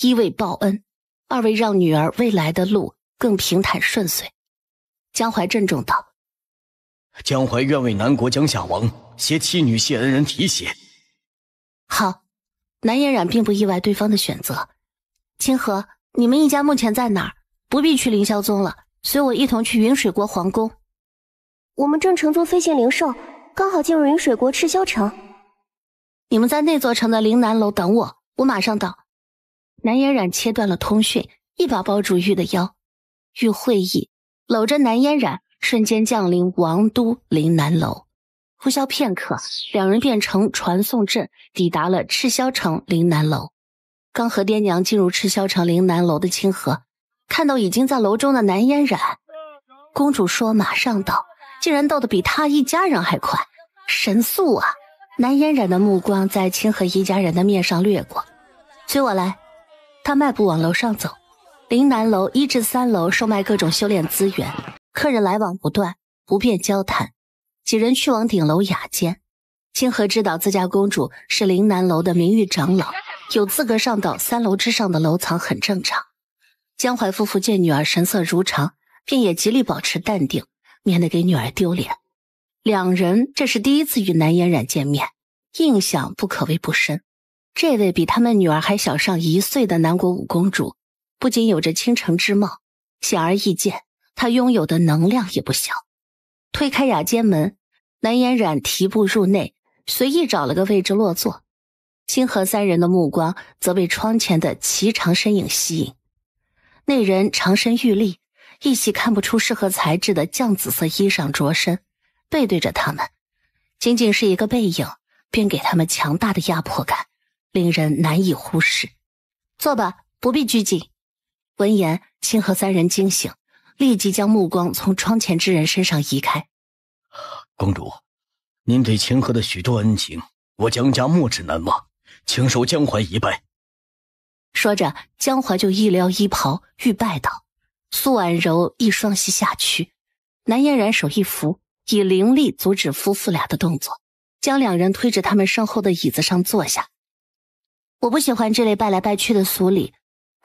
一为报恩，二为让女儿未来的路更平坦顺遂。江淮郑重道：“江淮愿为南国江夏王携妻女谢恩人提携。”好，南嫣然并不意外对方的选择。清河，你们一家目前在哪？不必去凌霄宗了，随我一同去云水国皇宫。我们正乘坐飞行灵兽，刚好进入云水国赤霄城。你们在那座城的凌南楼等我，我马上到。南嫣染切断了通讯，一把抱住玉的腰，玉会意，搂着南嫣染，瞬间降临王都凌南楼。呼啸片刻，两人便乘传送阵抵达了赤霄城凌南楼。刚和爹娘进入赤霄城凌南楼的清河，看到已经在楼中的南嫣染，公主说马上到，竟然到的比他一家人还快，神速啊！南嫣染的目光在清河一家人的面上掠过，随我来。他迈步往楼上走，林南楼一至三楼售卖各种修炼资源，客人来往不断，不便交谈。几人去往顶楼雅间。清河知道自家公主是林南楼的名誉长老，有资格上到三楼之上的楼层很正常。江淮夫妇见女儿神色如常，便也极力保持淡定，免得给女儿丢脸。两人这是第一次与南嫣然见面，印象不可谓不深。这位比他们女儿还小上一岁的南国五公主，不仅有着倾城之貌，显而易见，她拥有的能量也不小。推开雅间门，南嫣然提步入内，随意找了个位置落座。星河三人的目光则被窗前的颀长身影吸引。那人长身玉立，一袭看不出适合材质的绛紫色衣裳着身，背对着他们，仅仅是一个背影，便给他们强大的压迫感。令人难以忽视。坐吧，不必拘谨。闻言，清河三人惊醒，立即将目光从窗前之人身上移开。公主，您对清河的许多恩情，我江家没齿难忘，请受江淮一拜。说着，江淮就一撩衣袍，欲拜道：“苏婉柔，一双膝下去。”南嫣然手一扶，以灵力阻止夫妇俩的动作，将两人推至他们身后的椅子上坐下。我不喜欢这类拜来拜去的俗礼，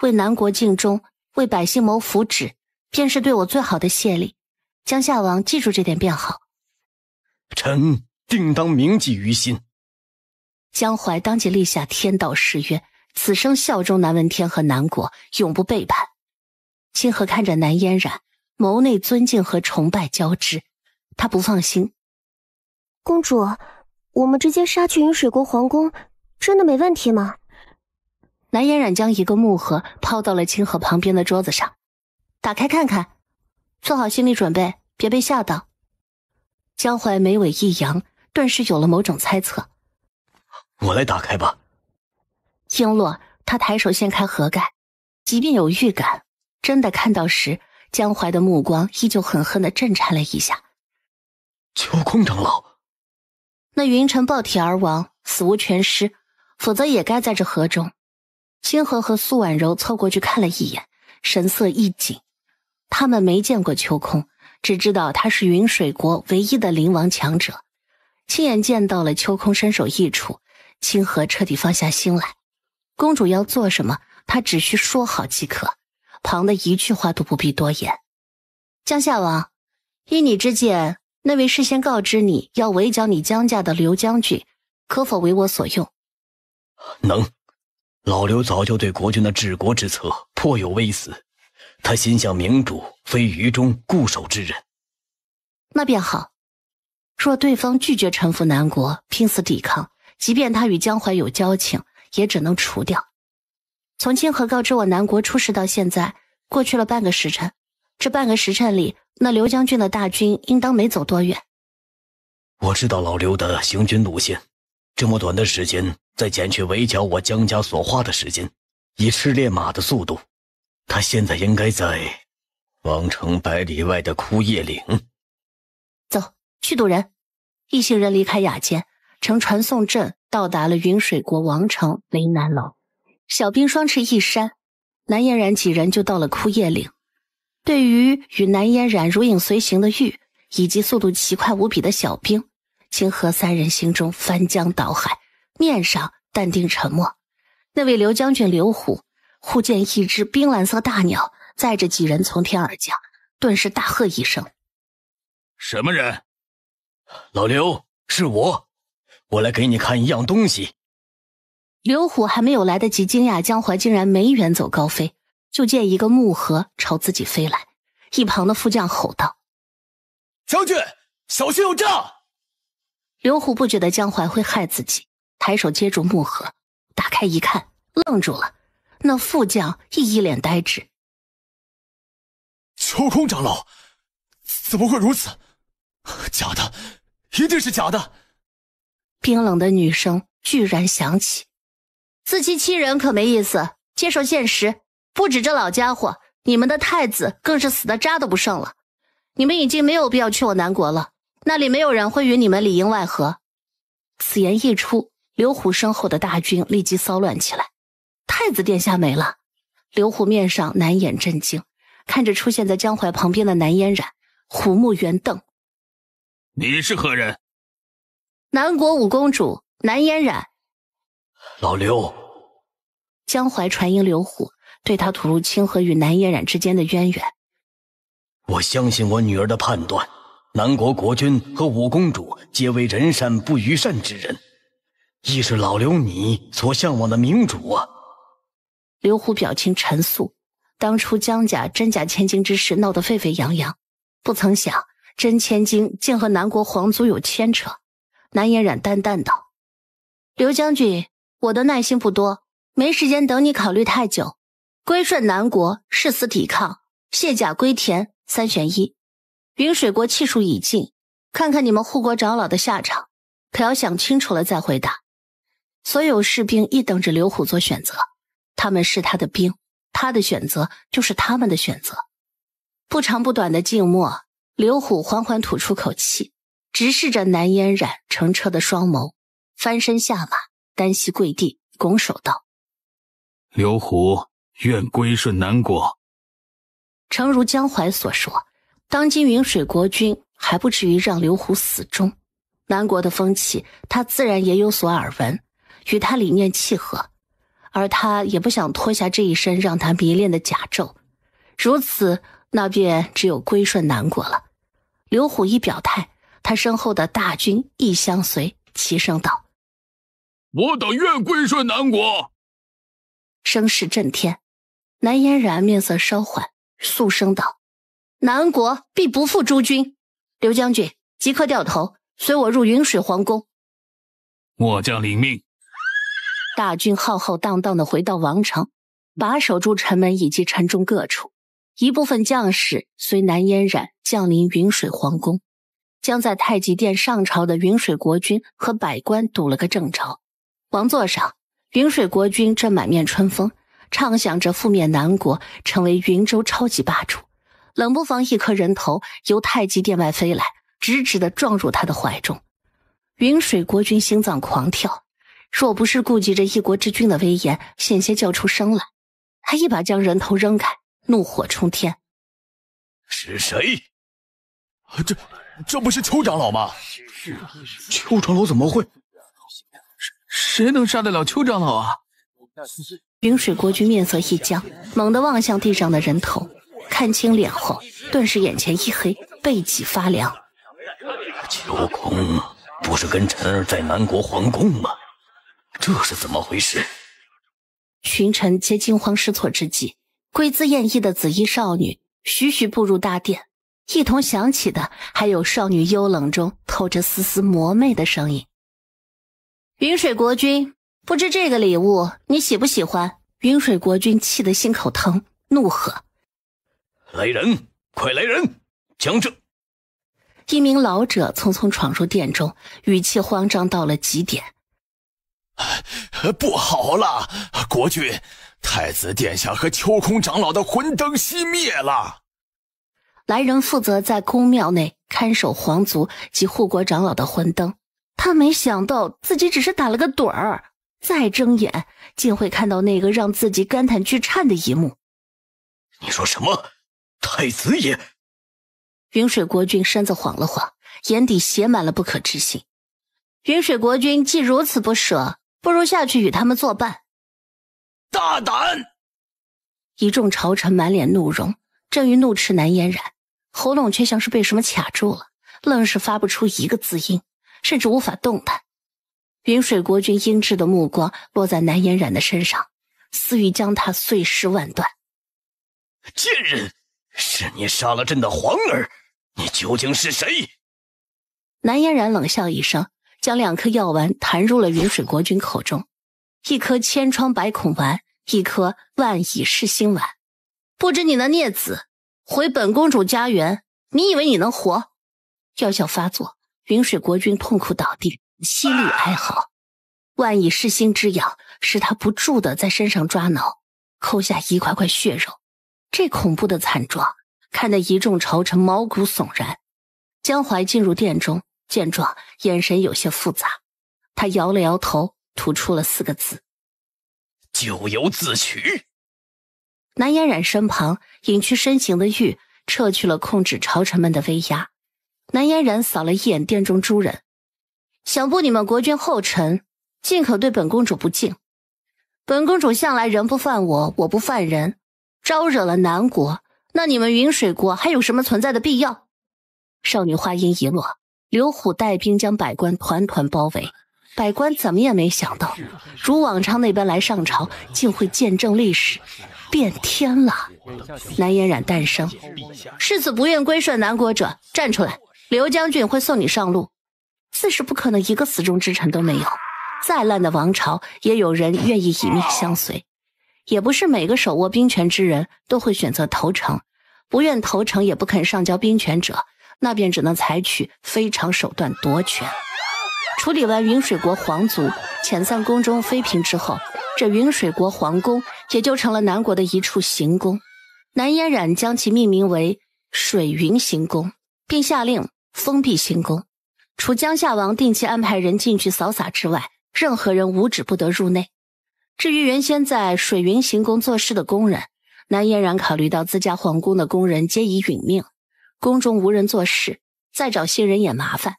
为南国尽忠，为百姓谋福祉，便是对我最好的谢礼。江夏王，记住这点便好。臣定当铭记于心。江淮当即立下天道誓约，此生效忠南文天和南国，永不背叛。清河看着南嫣然，眸内尊敬和崇拜交织，他不放心。公主，我们直接杀去云水国皇宫，真的没问题吗？南嫣然将一个木盒抛到了清河旁边的桌子上，打开看看，做好心理准备，别被吓到。江淮眉尾一扬，顿时有了某种猜测。我来打开吧。璎落，他抬手掀开盒盖，即便有预感，真的看到时，江淮的目光依旧狠狠的震颤了一下。九空长老，那云尘爆体而亡，死无全尸，否则也该在这河中。清河和苏婉柔凑过去看了一眼，神色一紧。他们没见过秋空，只知道他是云水国唯一的灵王强者。亲眼见到了秋空身首异处，清河彻底放下心来。公主要做什么，他只需说好即可，旁的一句话都不必多言。江夏王，依你之见，那位事先告知你要围剿你江家的刘将军，可否为我所用？能。老刘早就对国君的治国之策颇有微词，他心向明主，非愚忠固守之人。那便好，若对方拒绝臣服南国，拼死抵抗，即便他与江淮有交情，也只能除掉。从清河告知我南国出事到现在，过去了半个时辰。这半个时辰里，那刘将军的大军应当没走多远。我知道老刘的行军路线。这么短的时间，再减去围剿我江家所花的时间，以赤烈马的速度，他现在应该在王城百里外的枯叶岭。走去堵人。一行人离开雅间，乘传送阵到达了云水国王城雷南楼。小兵双翅一扇，南嫣然几人就到了枯叶岭。对于与南嫣然如影随形的玉，以及速度奇快无比的小兵。清河三人心中翻江倒海，面上淡定沉默。那位刘将军刘虎，忽见一只冰蓝色大鸟载着几人从天而降，顿时大喝一声：“什么人？”老刘，是我，我来给你看一样东西。刘虎还没有来得及惊讶，江淮竟然没远走高飞，就见一个木盒朝自己飞来。一旁的副将吼道：“将军，小心有诈！”刘虎不觉得江淮会害自己，抬手接住木盒，打开一看，愣住了。那副将亦一脸呆滞。秋空长老，怎么会如此？假的，一定是假的！冰冷的女声居然响起：“自欺欺人可没意思，接受现实。不止这老家伙，你们的太子更是死的渣都不剩了。你们已经没有必要去我南国了。”那里没有人会与你们里应外合。此言一出，刘虎身后的大军立即骚乱起来。太子殿下没了，刘虎面上难掩震惊，看着出现在江淮旁边的南嫣然，虎目圆瞪：“你是何人？”南国五公主南嫣然。老刘。江淮传音刘虎，对他吐露清河与南嫣然之间的渊源。我相信我女儿的判断。南国国君和五公主皆为人善不愚善之人，亦是老刘你所向往的明主啊。刘虎表情沉肃，当初江家真假千金之事闹得沸沸扬扬，不曾想真千金竟和南国皇族有牵扯。南颜染淡淡道：“刘将军，我的耐心不多，没时间等你考虑太久。归顺南国，誓死抵抗，卸甲归田，三选一。”云水国气数已尽，看看你们护国长老的下场，可要想清楚了再回答。所有士兵一等着刘虎做选择，他们是他的兵，他的选择就是他们的选择。不长不短的静默，刘虎缓缓吐出口气，直视着南嫣染澄澈的双眸，翻身下马，单膝跪地，拱手道：“刘虎愿归顺南国。”诚如江淮所说。当今云水国君还不至于让刘虎死忠，南国的风气他自然也有所耳闻，与他理念契合，而他也不想脱下这一身让他迷恋的甲胄，如此那便只有归顺南国了。刘虎一表态，他身后的大军亦相随，齐声道：“我等愿归顺南国。”声势震天，南嫣然面色稍缓，肃声道。南国必不负诸君，刘将军即刻掉头，随我入云水皇宫。末将领命。大军浩浩荡荡的回到王城，把守住城门以及城中各处。一部分将士随南嫣然降临云水皇宫，将在太极殿上朝的云水国君和百官堵了个正着。王座上，云水国君正满面春风，畅想着覆灭南国，成为云州超级霸主。冷不防，一颗人头由太极殿外飞来，直直的撞入他的怀中。云水国君心脏狂跳，若不是顾及着一国之君的威严，险些叫出声来。他一把将人头扔开，怒火冲天：“是谁？这这不是邱长老吗？邱长老怎么会？谁能杀得了邱长老啊？”云水国君面色一僵，猛地望向地上的人头。看清脸后，顿时眼前一黑，背脊发凉。秋空不是跟晨儿在南国皇宫吗？这是怎么回事？群臣皆惊慌失措之际，贵姿艳逸的紫衣少女徐徐步入大殿，一同响起的还有少女幽冷中透着丝丝魔魅的声音。云水国君，不知这个礼物你喜不喜欢？云水国君气得心口疼，怒喝。来人，快来人！江正，一名老者匆匆闯入殿中，语气慌张到了极点。不好了，国君、太子殿下和秋空长老的魂灯熄灭了。来人负责在宫庙内看守皇族及护国长老的魂灯。他没想到自己只是打了个盹儿，再睁眼竟会看到那个让自己肝胆俱颤的一幕。你说什么？太子也，云水国君身子晃了晃，眼底写满了不可置信。云水国君既如此不舍，不如下去与他们作伴。大胆！一众朝臣满脸怒容，正欲怒斥南嫣然，喉咙却像是被什么卡住了，愣是发不出一个字音，甚至无法动弹。云水国君阴鸷的目光落在南嫣然的身上，似欲将他碎尸万段。贱人！是你杀了朕的皇儿，你究竟是谁？南嫣然冷笑一声，将两颗药丸弹入了云水国君口中，一颗千疮百孔丸，一颗万蚁噬心丸。不知你那孽子回本公主家园，你以为你能活？药效发作，云水国君痛苦倒地，凄厉哀嚎。万蚁噬心之痒使他不住的在身上抓挠，抠下一块块血肉。这恐怖的惨状看得一众朝臣毛骨悚然。江淮进入殿中，见状眼神有些复杂，他摇了摇头，吐出了四个字：“咎由自取。”南嫣然身旁隐去身形的玉撤去了控制朝臣们的威压。南嫣然扫了一眼殿中诸人，想步你们国君后尘，尽可对本公主不敬。本公主向来人不犯我，我不犯人。招惹了南国，那你们云水国还有什么存在的必要？少女话音一落，刘虎带兵将百官团团包围。百官怎么也没想到，如往常那般来上朝，竟会见证历史变天了。南嫣然诞生，世子不愿归顺南国者，站出来！刘将军会送你上路。自是不可能一个死忠之臣都没有，再烂的王朝，也有人愿意以命相随。也不是每个手握兵权之人都会选择投诚，不愿投诚也不肯上交兵权者，那便只能采取非常手段夺权。处理完云水国皇族、遣散宫中妃嫔之后，这云水国皇宫也就成了南国的一处行宫。南嫣然将其命名为“水云行宫”，并下令封闭行宫，除江夏王定期安排人进去扫洒之外，任何人无旨不得入内。至于原先在水云行宫做事的工人，南嫣然考虑到自家皇宫的工人皆已殒命，宫中无人做事，再找新人也麻烦。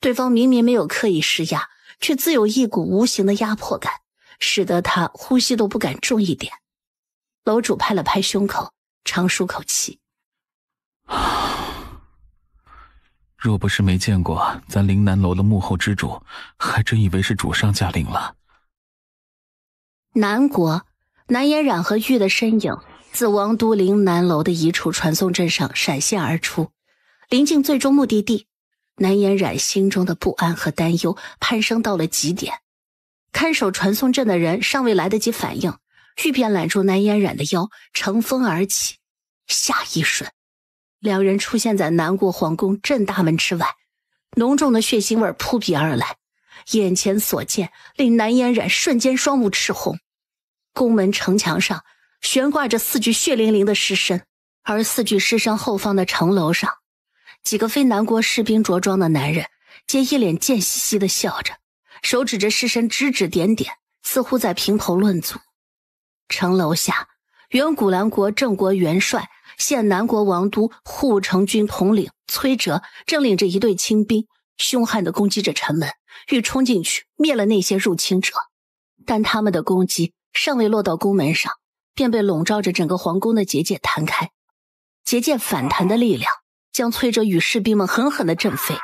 对方明明没有刻意施压，却自有一股无形的压迫感，使得他呼吸都不敢重一点。楼主拍了拍胸口，长舒口气：“若不是没见过咱凌南楼的幕后之主，还真以为是主上驾临了。”南国，南嫣染和玉的身影自王都陵南楼的一处传送阵上闪现而出，临近最终目的地，南嫣染心中的不安和担忧攀升到了极点。看守传送阵的人尚未来得及反应，玉便揽住南嫣染的腰，乘风而起。下一瞬，两人出现在南国皇宫正大门之外，浓重的血腥味扑鼻而来。眼前所见令南嫣染瞬间双目赤红，宫门城墙上悬挂着四具血淋淋的尸身，而四具尸身后方的城楼上，几个非南国士兵着装的男人，皆一脸贱兮兮的笑着，手指着尸身指指点点，似乎在评头论足。城楼下，远古兰国郑国元帅、现南国王都护城军统领崔哲，正领着一队清兵，凶悍地攻击着城门。欲冲进去灭了那些入侵者，但他们的攻击尚未落到宫门上，便被笼罩着整个皇宫的结界弹开。结界反弹的力量将崔哲与士兵们狠狠的震飞。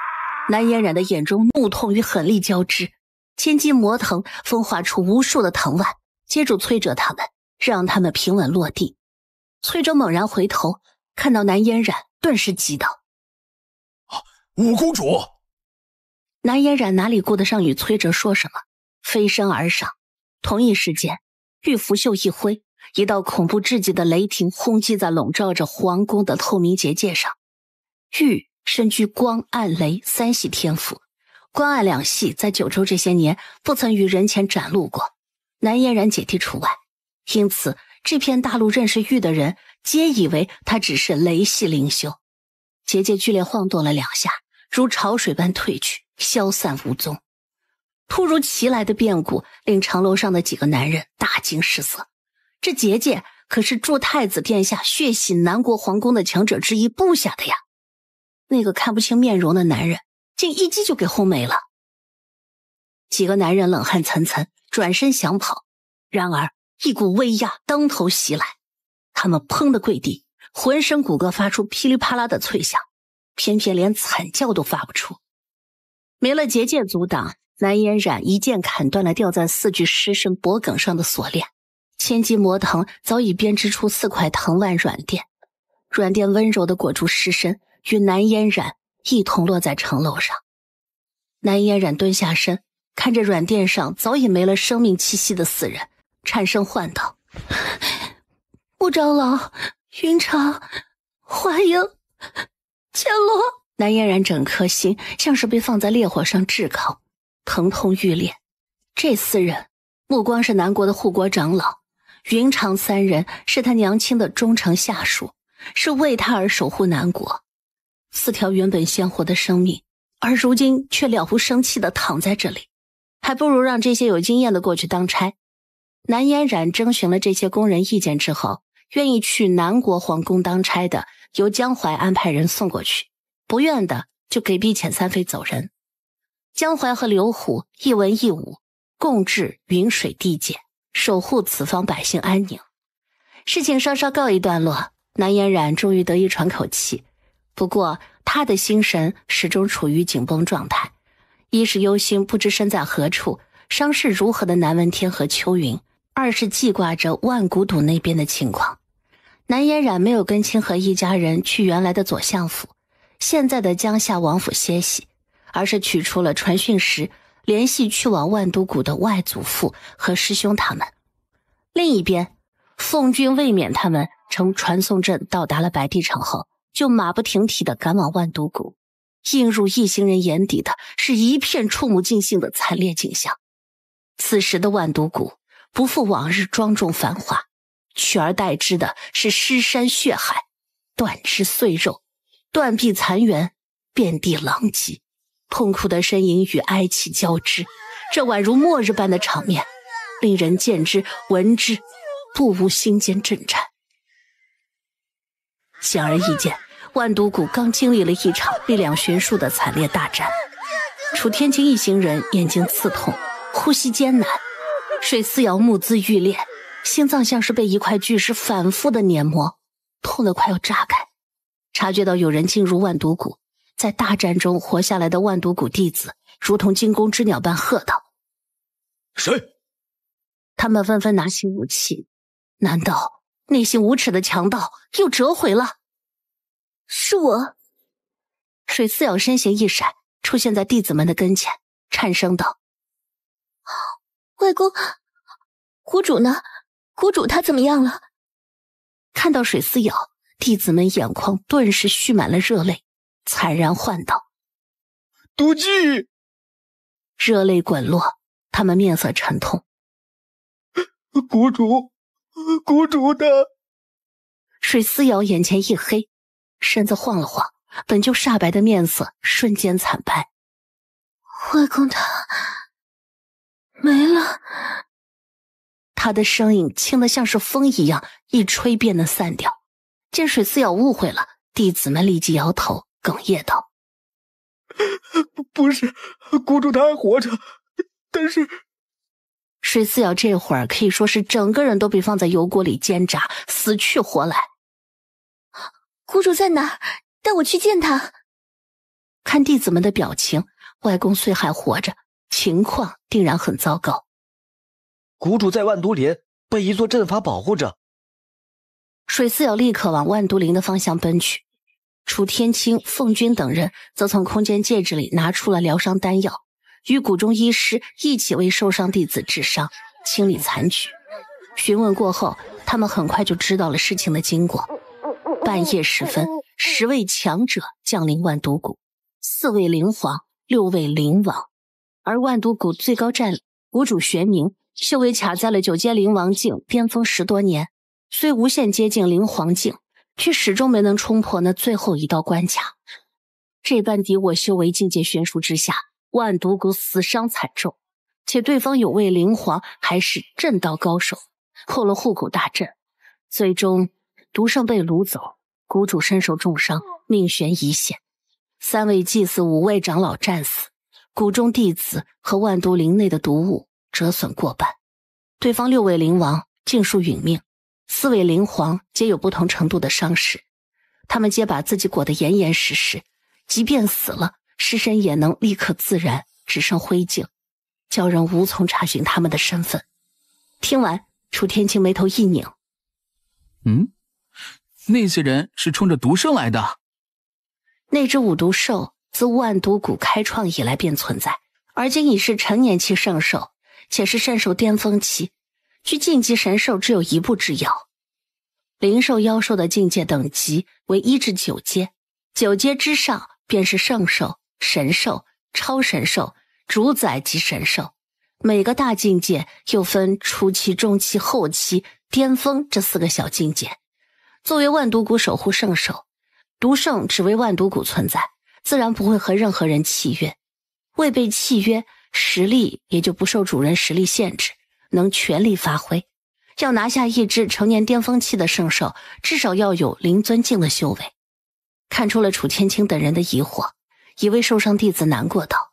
南嫣然的眼中怒痛与狠厉交织，千金魔藤分化出无数的藤蔓接住崔哲他们，让他们平稳落地。崔哲猛然回头，看到南嫣然，顿时急道：“啊，五公主。”南嫣然哪里顾得上与崔哲说什么，飞身而上。同一时间，玉拂袖一挥，一道恐怖至极的雷霆轰击在笼罩着皇宫的透明结界上。玉身居光暗雷三系天赋，光暗两系在九州这些年不曾与人前展露过，南嫣然姐弟除外。因此，这片大陆认识玉的人皆以为他只是雷系灵修。结界剧烈晃动了两下，如潮水般退去。消散无踪。突如其来的变故令城楼上的几个男人大惊失色。这结界可是助太子殿下血洗南国皇宫的强者之一布下的呀！那个看不清面容的男人，竟一击就给轰没了。几个男人冷汗涔涔，转身想跑，然而一股威压当头袭来，他们砰的跪地，浑身骨骼发出噼里啪啦的脆响，偏偏连惨叫都发不出。没了结界阻挡，南嫣然一剑砍断了吊在四具尸身脖颈上的锁链。千级魔藤早已编织出四块藤蔓软垫，软垫温柔地裹住尸身，与南嫣然一同落在城楼上。南嫣然蹲下身，看着软垫上早已没了生命气息的死人，颤声唤道：“穆长老，云长，欢迎，千罗。”南嫣然整颗心像是被放在烈火上炙烤，疼痛欲裂。这四人，目光是南国的护国长老云长，三人是他娘亲的忠诚下属，是为他而守护南国。四条原本鲜活的生命，而如今却了无生气的躺在这里，还不如让这些有经验的过去当差。南嫣然征询了这些工人意见之后，愿意去南国皇宫当差的，由江淮安排人送过去。不愿的就给逼遣三妃走人，江淮和刘虎一文一武，共治云水地界，守护此方百姓安宁。事情稍稍告一段落，南嫣然终于得以喘口气。不过他的心神始终处于紧绷状态，一是忧心不知身在何处、伤势如何的南文天和秋云，二是记挂着万古堵那边的情况。南嫣然没有跟清河一家人去原来的左相府。现在的江夏王府歇息，而是取出了传讯时联系去往万毒谷的外祖父和师兄他们。另一边，奉君卫冕他们乘传送阵到达了白帝城后，就马不停蹄地赶往万毒谷。映入一行人眼底的是一片触目惊心的惨烈景象。此时的万毒谷不复往日庄重繁华，取而代之的是尸山血海、断肢碎肉。断壁残垣，遍地狼藉，痛苦的呻吟与哀泣交织，这宛如末日般的场面，令人见之闻之，不无心间震颤。显而易见，万毒谷刚经历了一场力量悬殊的惨烈大战。楚天青一行人眼睛刺痛，呼吸艰难，水四瑶目眦欲裂，心脏像是被一块巨石反复的碾磨，痛得快要炸开。察觉到有人进入万毒谷，在大战中活下来的万毒谷弟子如同惊弓之鸟般喝道：“谁？”他们纷纷拿起武器。难道内心无耻的强盗又折回了？是我。水四瑶身形一闪，出现在弟子们的跟前，颤声道：“外公，谷主呢？谷主他怎么样了？”看到水四瑶。弟子们眼眶顿时蓄满了热泪，惨然唤道：“毒计！”热泪滚落，他们面色沉痛。谷主，谷主的水思瑶眼前一黑，身子晃了晃，本就煞白的面色瞬间惨白。外公他没了。他的声音轻得像是风一样，一吹便能散掉。见水思瑶误会了，弟子们立即摇头，哽咽道：“不是，谷主他还活着，但是……”水思瑶这会儿可以说是整个人都被放在油锅里煎炸，死去活来。谷主在哪？带我去见他。看弟子们的表情，外公虽还活着，情况定然很糟糕。谷主在万毒林被一座阵法保护着。水四友立刻往万毒灵的方向奔去，楚天青、凤君等人则从空间戒指里拿出了疗伤丹药，与谷中医师一起为受伤弟子治伤、清理残局。询问过后，他们很快就知道了事情的经过。半夜时分，十位强者降临万毒谷，四位灵皇、六位灵王，而万毒谷最高战谷主玄冥，修为卡在了九阶灵王境巅峰十多年。虽无限接近灵皇境，却始终没能冲破那最后一道关卡。这般敌我修为境界悬殊之下，万毒谷死伤惨重，且对方有位灵皇，还是正道高手，破了护谷大阵，最终毒圣被掳走，谷主身受重伤，命悬一线。三位祭祀五位长老战死，谷中弟子和万毒林内的毒物折损过半，对方六位灵王尽数殒命。四位灵皇皆有不同程度的伤势，他们皆把自己裹得严严实实，即便死了，尸身也能立刻自燃，只剩灰烬，叫人无从查询他们的身份。听完，楚天青眉头一拧：“嗯，那些人是冲着毒圣来的。那只五毒兽自万毒谷开创以来便存在，而今已是成年期圣兽，且是圣兽巅峰期。”距晋级神兽只有一步之遥，灵兽、妖兽的境界等级为一至九阶，九阶之上便是圣兽、神兽、超神兽、主宰级神兽。每个大境界又分初期、中期、后期、巅峰这四个小境界。作为万毒谷守护圣兽，毒圣只为万毒谷存在，自然不会和任何人契约。未被契约，实力也就不受主人实力限制。能全力发挥，要拿下一只成年巅峰期的圣兽，至少要有灵尊境的修为。看出了楚天青等人的疑惑，一位受伤弟子难过道：“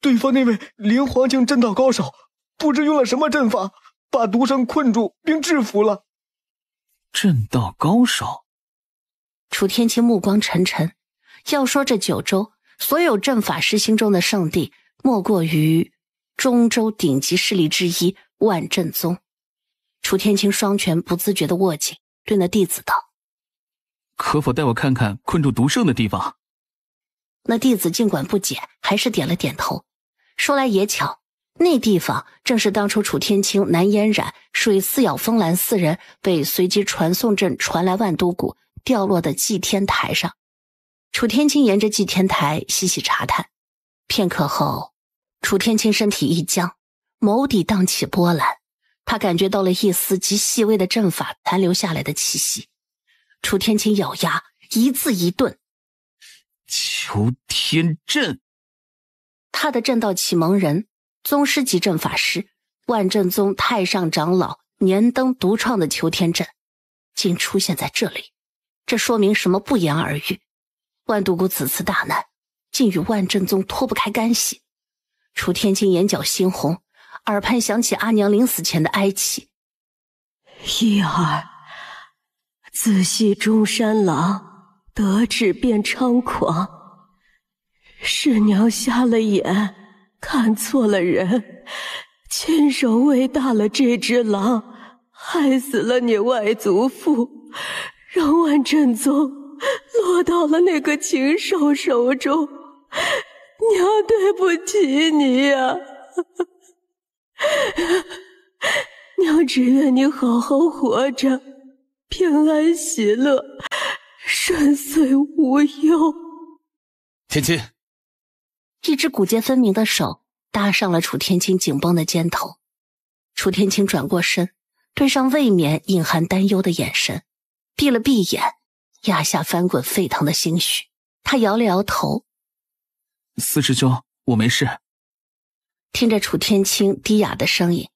对方那位灵皇境阵道高手，不知用了什么阵法，把毒圣困住并制服了。”阵道高手，楚天青目光沉沉。要说这九州所有阵法师心中的圣地，莫过于。中州顶级势力之一万振宗，楚天青双拳不自觉的握紧，对那弟子道：“可否带我看看困住毒圣的地方？”那弟子尽管不解，还是点了点头。说来也巧，那地方正是当初楚天青、南嫣染、水四咬、风兰四人被随机传送阵传来万都谷掉落的祭天台上。楚天青沿着祭天台细细查探，片刻后。楚天青身体一僵，眸底荡起波澜，他感觉到了一丝极细微的阵法残留下来的气息。楚天青咬牙，一字一顿：“求天阵。”他的阵道启蒙人、宗师级阵法师、万阵宗太上长老年登独创的求天阵，竟出现在这里，这说明什么？不言而喻。万毒谷此次大难，竟与万阵宗脱不开干系。楚天青眼角猩红，耳畔响起阿娘临死前的哀泣：“一儿，自细中山狼得志便猖狂，是娘瞎了眼，看错了人，亲手喂大了这只狼，害死了你外祖父，让万振宗落到了那个禽兽手中。”娘对不起你呀，娘只愿你好好活着，平安喜乐，顺遂无忧。天青，一只骨节分明的手搭上了楚天青紧绷的肩头，楚天青转过身，对上未免隐含担忧的眼神，闭了闭眼，压下翻滚沸腾的心绪，他摇了摇头。四师兄，我没事。听着楚天青低哑的声音，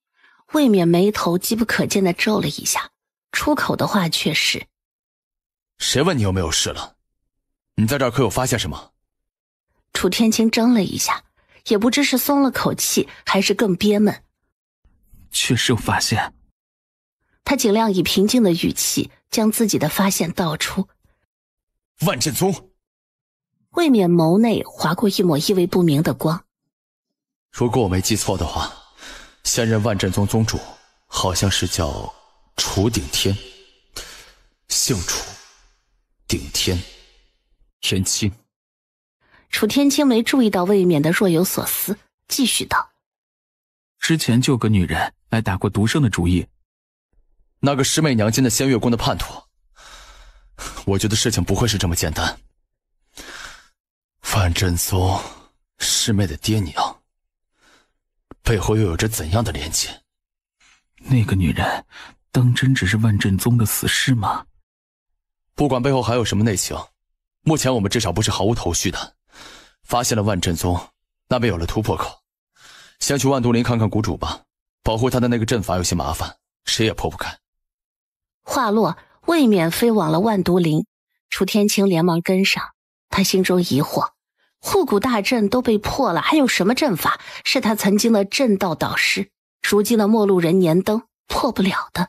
魏免眉头机不可见的皱了一下，出口的话却是：“谁问你有没有事了？你在这儿可有发现什么？”楚天青怔了一下，也不知是松了口气，还是更憋闷。确实有发现。他尽量以平静的语气将自己的发现道出：“万振宗。”未免眸内划过一抹意味不明的光。如果我没记错的话，现任万镇宗宗主好像是叫楚顶天，姓楚，顶天，天青。楚天青没注意到魏冕的若有所思，继续道：“之前就个女人来打过独生的主意，那个师妹娘亲的仙月宫的叛徒，我觉得事情不会是这么简单。”万振宗师妹的爹娘背后又有着怎样的联接？那个女人当真只是万振宗的死尸吗？不管背后还有什么内情，目前我们至少不是毫无头绪的。发现了万振宗，那便有了突破口。先去万毒林看看谷主吧，保护他的那个阵法有些麻烦，谁也破不开。话落，未免飞往了万毒林，楚天青连忙跟上。他心中疑惑，护谷大阵都被破了，还有什么阵法是他曾经的阵道导师，如今的陌路人年灯破不了的？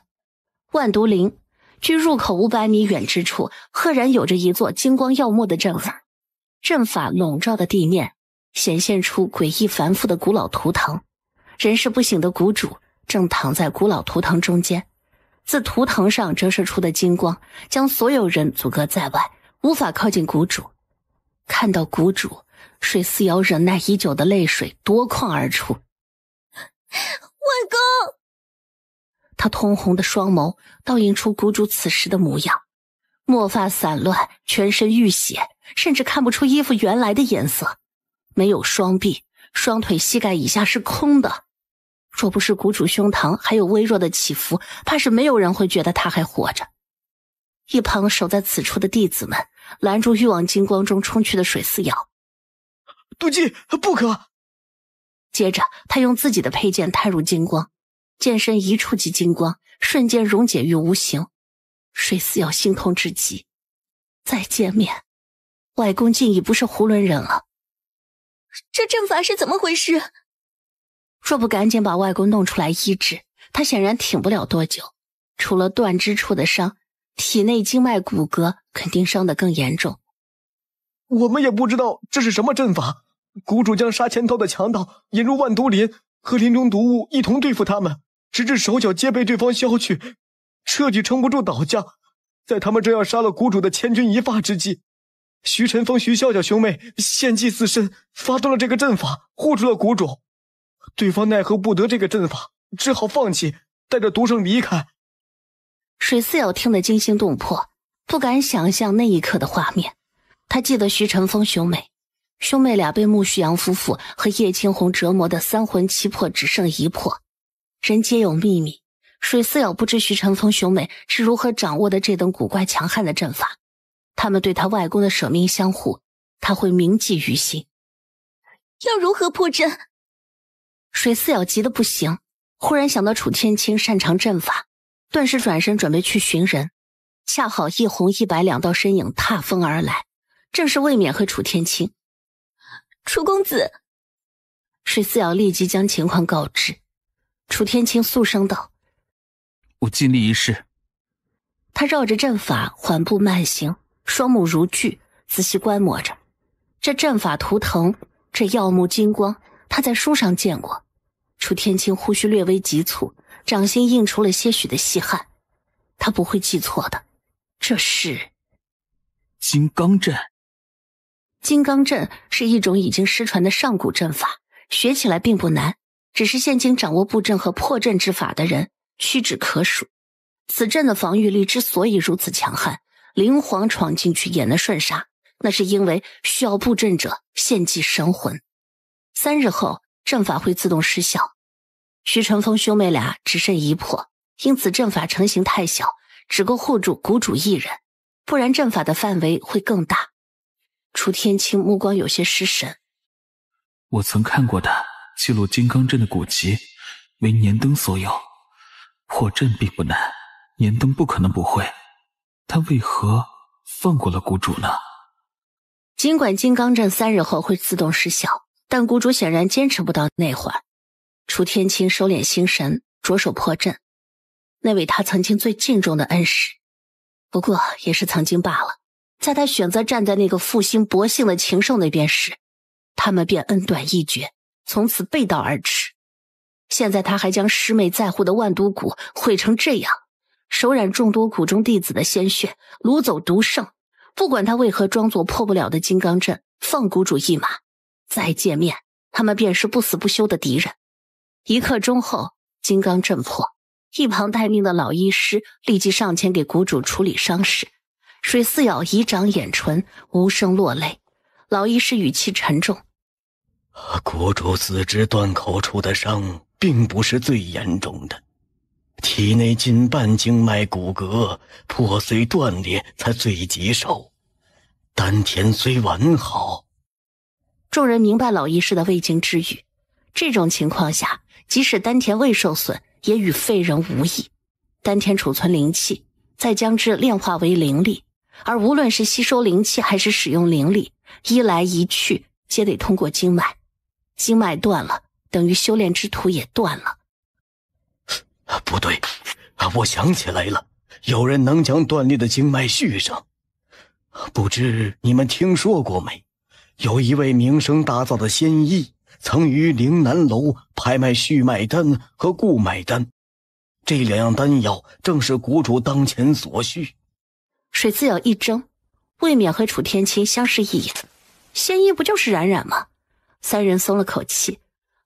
万毒林，距入口五百米远之处，赫然有着一座金光耀目的阵法。阵法笼罩的地面，显现出诡异繁复的古老图腾。人事不省的谷主正躺在古老图腾中间，自图腾上折射出的金光将所有人阻隔在外，无法靠近谷主。看到谷主水思瑶忍耐已久的泪水夺眶而出，外公，他通红的双眸倒映出谷主此时的模样，墨发散乱，全身浴血，甚至看不出衣服原来的颜色，没有双臂，双腿膝盖以下是空的。若不是谷主胸膛还有微弱的起伏，怕是没有人会觉得他还活着。一旁守在此处的弟子们。拦住欲往金光中冲去的水四瑶，杜金不可。接着，他用自己的佩剑探入金光，剑身一触及金光，瞬间溶解于无形。水四瑶心痛至极，再见面，外公竟已不是囫囵人了。这阵法是怎么回事？若不赶紧把外公弄出来医治，他显然挺不了多久。除了断肢处的伤。体内经脉骨骼肯定伤得更严重。我们也不知道这是什么阵法。谷主将杀千刀的强盗引入万毒林，和林中毒物一同对付他们，直至手脚皆被对方削去，彻底撑不住倒下。在他们正要杀了谷主的千钧一发之际，徐晨风、徐笑笑兄妹献祭自身，发动了这个阵法，护住了谷主。对方奈何不得这个阵法，只好放弃，带着毒圣离开。水四瑶听得惊心动魄，不敢想象那一刻的画面。他记得徐晨峰兄妹，兄妹俩被穆旭阳夫妇和叶青红折磨的三魂七魄只剩一魄。人皆有秘密，水四瑶不知徐晨峰兄妹是如何掌握的这等古怪强悍的阵法。他们对他外公的舍命相护，他会铭记于心。要如何破阵？水四瑶急得不行，忽然想到楚天青擅长阵法。顿时转身准备去寻人，恰好一红一白两道身影踏风而来，正是魏冕和楚天青。楚公子，水思瑶立即将情况告知。楚天青肃声道：“我尽力一试。”他绕着阵法缓步慢行，双目如炬，仔细观摩着这阵法图腾，这耀目金光，他在书上见过。楚天青呼吸略微急促。掌心印出了些许的细汗，他不会记错的。这是金刚阵。金刚阵是一种已经失传的上古阵法，学起来并不难，只是现今掌握布阵和破阵之法的人屈指可数。此阵的防御力之所以如此强悍，灵皇闯进去也能瞬杀，那是因为需要布阵者献祭神魂。三日后，阵法会自动失效。徐成风兄妹俩只剩一魄，因此阵法成型太小，只够护住谷主一人，不然阵法的范围会更大。楚天青目光有些失神。我曾看过的记录金刚阵的古籍，为年灯所有。破阵并不难，年灯不可能不会，但为何放过了谷主呢？尽管金刚阵三日后会自动失效，但谷主显然坚持不到那会儿。楚天青收敛心神，着手破阵。那位他曾经最敬重的恩师，不过也是曾经罢了。在他选择站在那个负心薄幸的禽兽那边时，他们便恩断义绝，从此背道而驰。现在他还将师妹在乎的万毒谷毁成这样，手染众多谷中弟子的鲜血，掳走毒圣。不管他为何装作破不了的金刚阵，放谷主一马，再见面他们便是不死不休的敌人。一刻钟后，金刚震破，一旁待命的老医师立即上前给谷主处理伤势。水四咬已掌眼唇，无声落泪。老医师语气沉重：“谷主四肢断口处的伤并不是最严重的，体内近半经脉骨骼破碎断裂才最棘手。丹田虽完好。”众人明白老医师的未经之语。这种情况下。即使丹田未受损，也与废人无异。丹田储存灵气，再将之炼化为灵力。而无论是吸收灵气，还是使用灵力，一来一去，皆得通过经脉。经脉断了，等于修炼之途也断了。不对，我想起来了，有人能将断裂的经脉续上。不知你们听说过没？有一位名声大噪的仙医。曾于凌南楼拍卖续脉丹和固脉丹，这两样丹药正是谷主当前所需。水自有一怔，未免和楚天青相视一眼。仙医不就是冉冉吗？三人松了口气。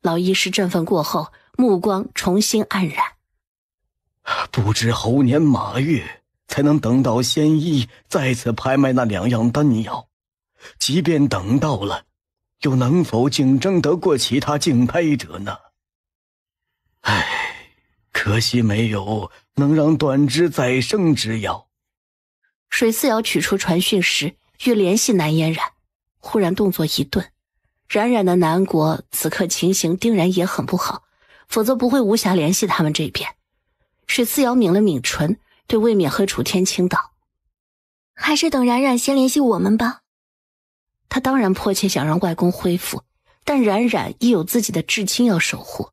老医师振奋过后，目光重新黯然。不知猴年马月才能等到仙医再次拍卖那两样丹药，即便等到了。又能否竞争得过其他竞拍者呢？唉，可惜没有能让短枝再生之药。水四瑶取出传讯时，欲联系南嫣然，忽然动作一顿。冉冉的南国此刻情形定然也很不好，否则不会无暇联系他们这边。水四瑶抿了抿唇，对魏免和楚天青道：“还是等冉冉先联系我们吧。”他当然迫切想让外公恢复，但冉冉亦有自己的至亲要守护，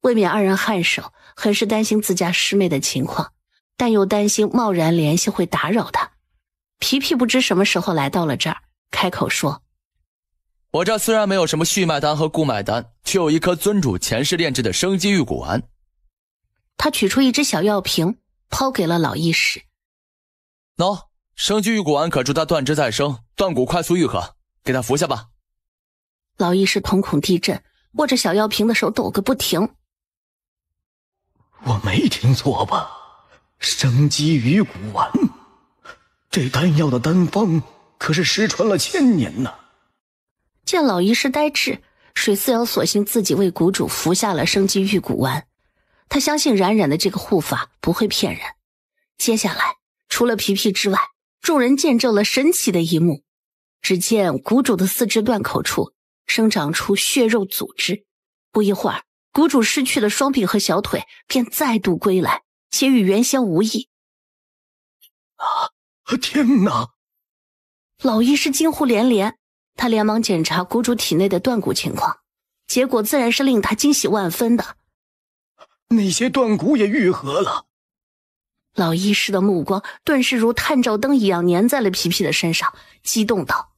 未免二人颔首，很是担心自家师妹的情况，但又担心贸然联系会打扰他。皮皮不知什么时候来到了这儿，开口说：“我这虽然没有什么续脉丹和固脉丹，却有一颗尊主前世炼制的生机玉骨丸。”他取出一只小药瓶，抛给了老医师：“喏。”生肌玉骨丸可助他断肢再生、断骨快速愈合，给他服下吧。老医师瞳孔地震，握着小药瓶的手抖个不停。我没听错吧？生肌鱼骨丸，这丹药的丹方可是失传了千年呢。见老医师呆滞，水四瑶索性自己为谷主服下了生肌鱼骨丸。他相信冉冉的这个护法不会骗人。接下来，除了皮皮之外，众人见证了神奇的一幕，只见谷主的四肢断口处生长出血肉组织，不一会儿，谷主失去了双臂和小腿便再度归来，且与原先无异。啊！天哪！老医师惊呼连连，他连忙检查谷主体内的断骨情况，结果自然是令他惊喜万分的，那些断骨也愈合了。老医师的目光顿时如探照灯一样粘在了皮皮的身上，激动道：“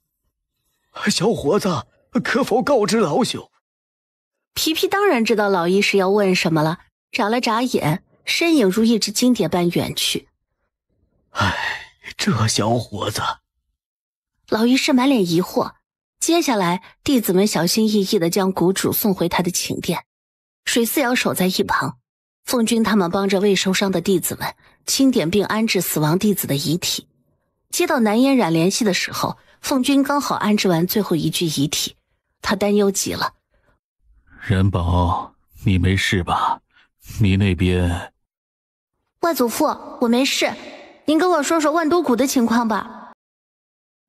小伙子，可否告知老朽？”皮皮当然知道老医师要问什么了，眨了眨眼，身影如一只金蝶般远去。唉，这小伙子！老医师满脸疑惑。接下来，弟子们小心翼翼的将谷主送回他的寝殿，水四瑶守在一旁。凤君他们帮着未受伤的弟子们清点并安置死亡弟子的遗体。接到南嫣染联系的时候，凤君刚好安置完最后一具遗体，他担忧极了。冉宝，你没事吧？你那边？外祖父，我没事。您跟我说说万都谷的情况吧。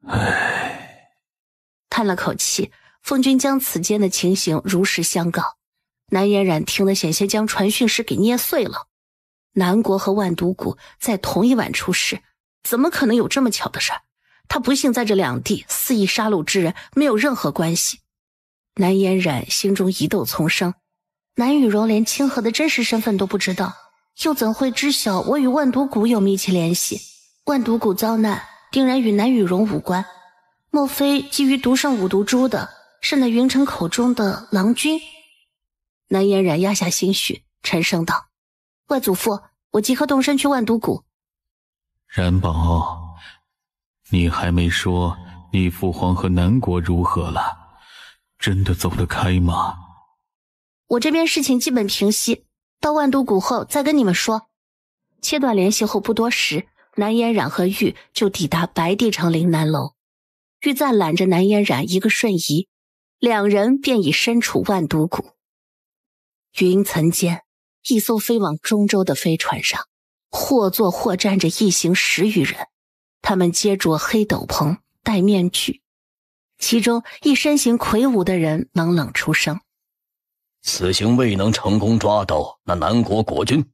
唉，叹了口气，凤君将此间的情形如实相告。南嫣然听了，险些将传讯师给捏碎了。南国和万毒谷在同一晚出事，怎么可能有这么巧的事儿？他不幸在这两地肆意杀戮之人，没有任何关系。南嫣然心中疑窦丛生。南雨柔连清河的真实身份都不知道，又怎会知晓我与万毒谷有密切联系？万毒谷遭难，定然与南雨柔无关。莫非觊觎毒圣五毒珠的是那云城口中的郎君？南嫣然压下心绪，沉声道：“外祖父，我即刻动身去万毒谷。”然宝，你还没说你父皇和南国如何了？真的走得开吗？我这边事情基本平息，到万毒谷后再跟你们说。切断联系后不多时，南嫣然和玉就抵达白帝城陵南楼。玉赞揽着南嫣然一个瞬移，两人便已身处万毒谷。云层间，一艘飞往中州的飞船上，或坐或站着一行十余人，他们皆着黑斗篷，戴面具。其中一身形魁梧的人冷冷出声：“此行未能成功抓到那南国国君，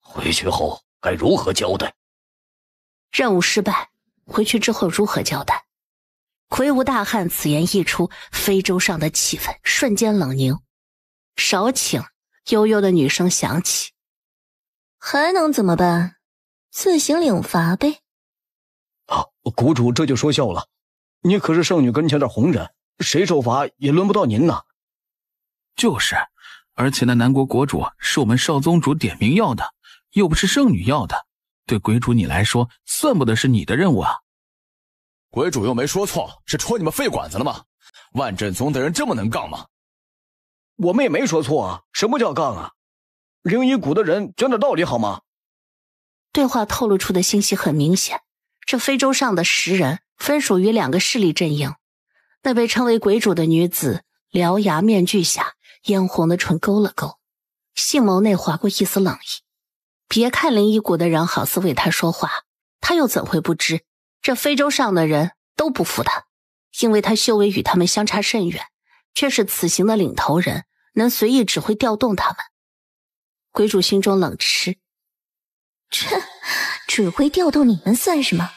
回去后该如何交代？”“任务失败，回去之后如何交代？”魁梧大汉此言一出，非洲上的气氛瞬间冷凝。少顷。悠悠的女声响起，还能怎么办？自行领罚呗。啊，谷主这就说笑了，你可是圣女跟前的红人，谁受罚也轮不到您呢。就是，而且那南国国主是我们少宗主点名要的，又不是圣女要的，对鬼主你来说算不得是你的任务啊。鬼主又没说错，是戳你们肺管子了吗？万振宗的人这么能杠吗？我们也没说错啊！什么叫杠啊？灵异谷的人讲点道理好吗？对话透露出的信息很明显，这非洲上的十人分属于两个势力阵营。那被称为鬼主的女子，獠牙面具下嫣红的唇勾了勾，性眸内划过一丝冷意。别看灵异谷的人好似为他说话，他又怎会不知这非洲上的人都不服他，因为他修为与他们相差甚远。却是此行的领头人，能随意指挥调动他们。鬼主心中冷嗤：“这指挥调动你们算什么？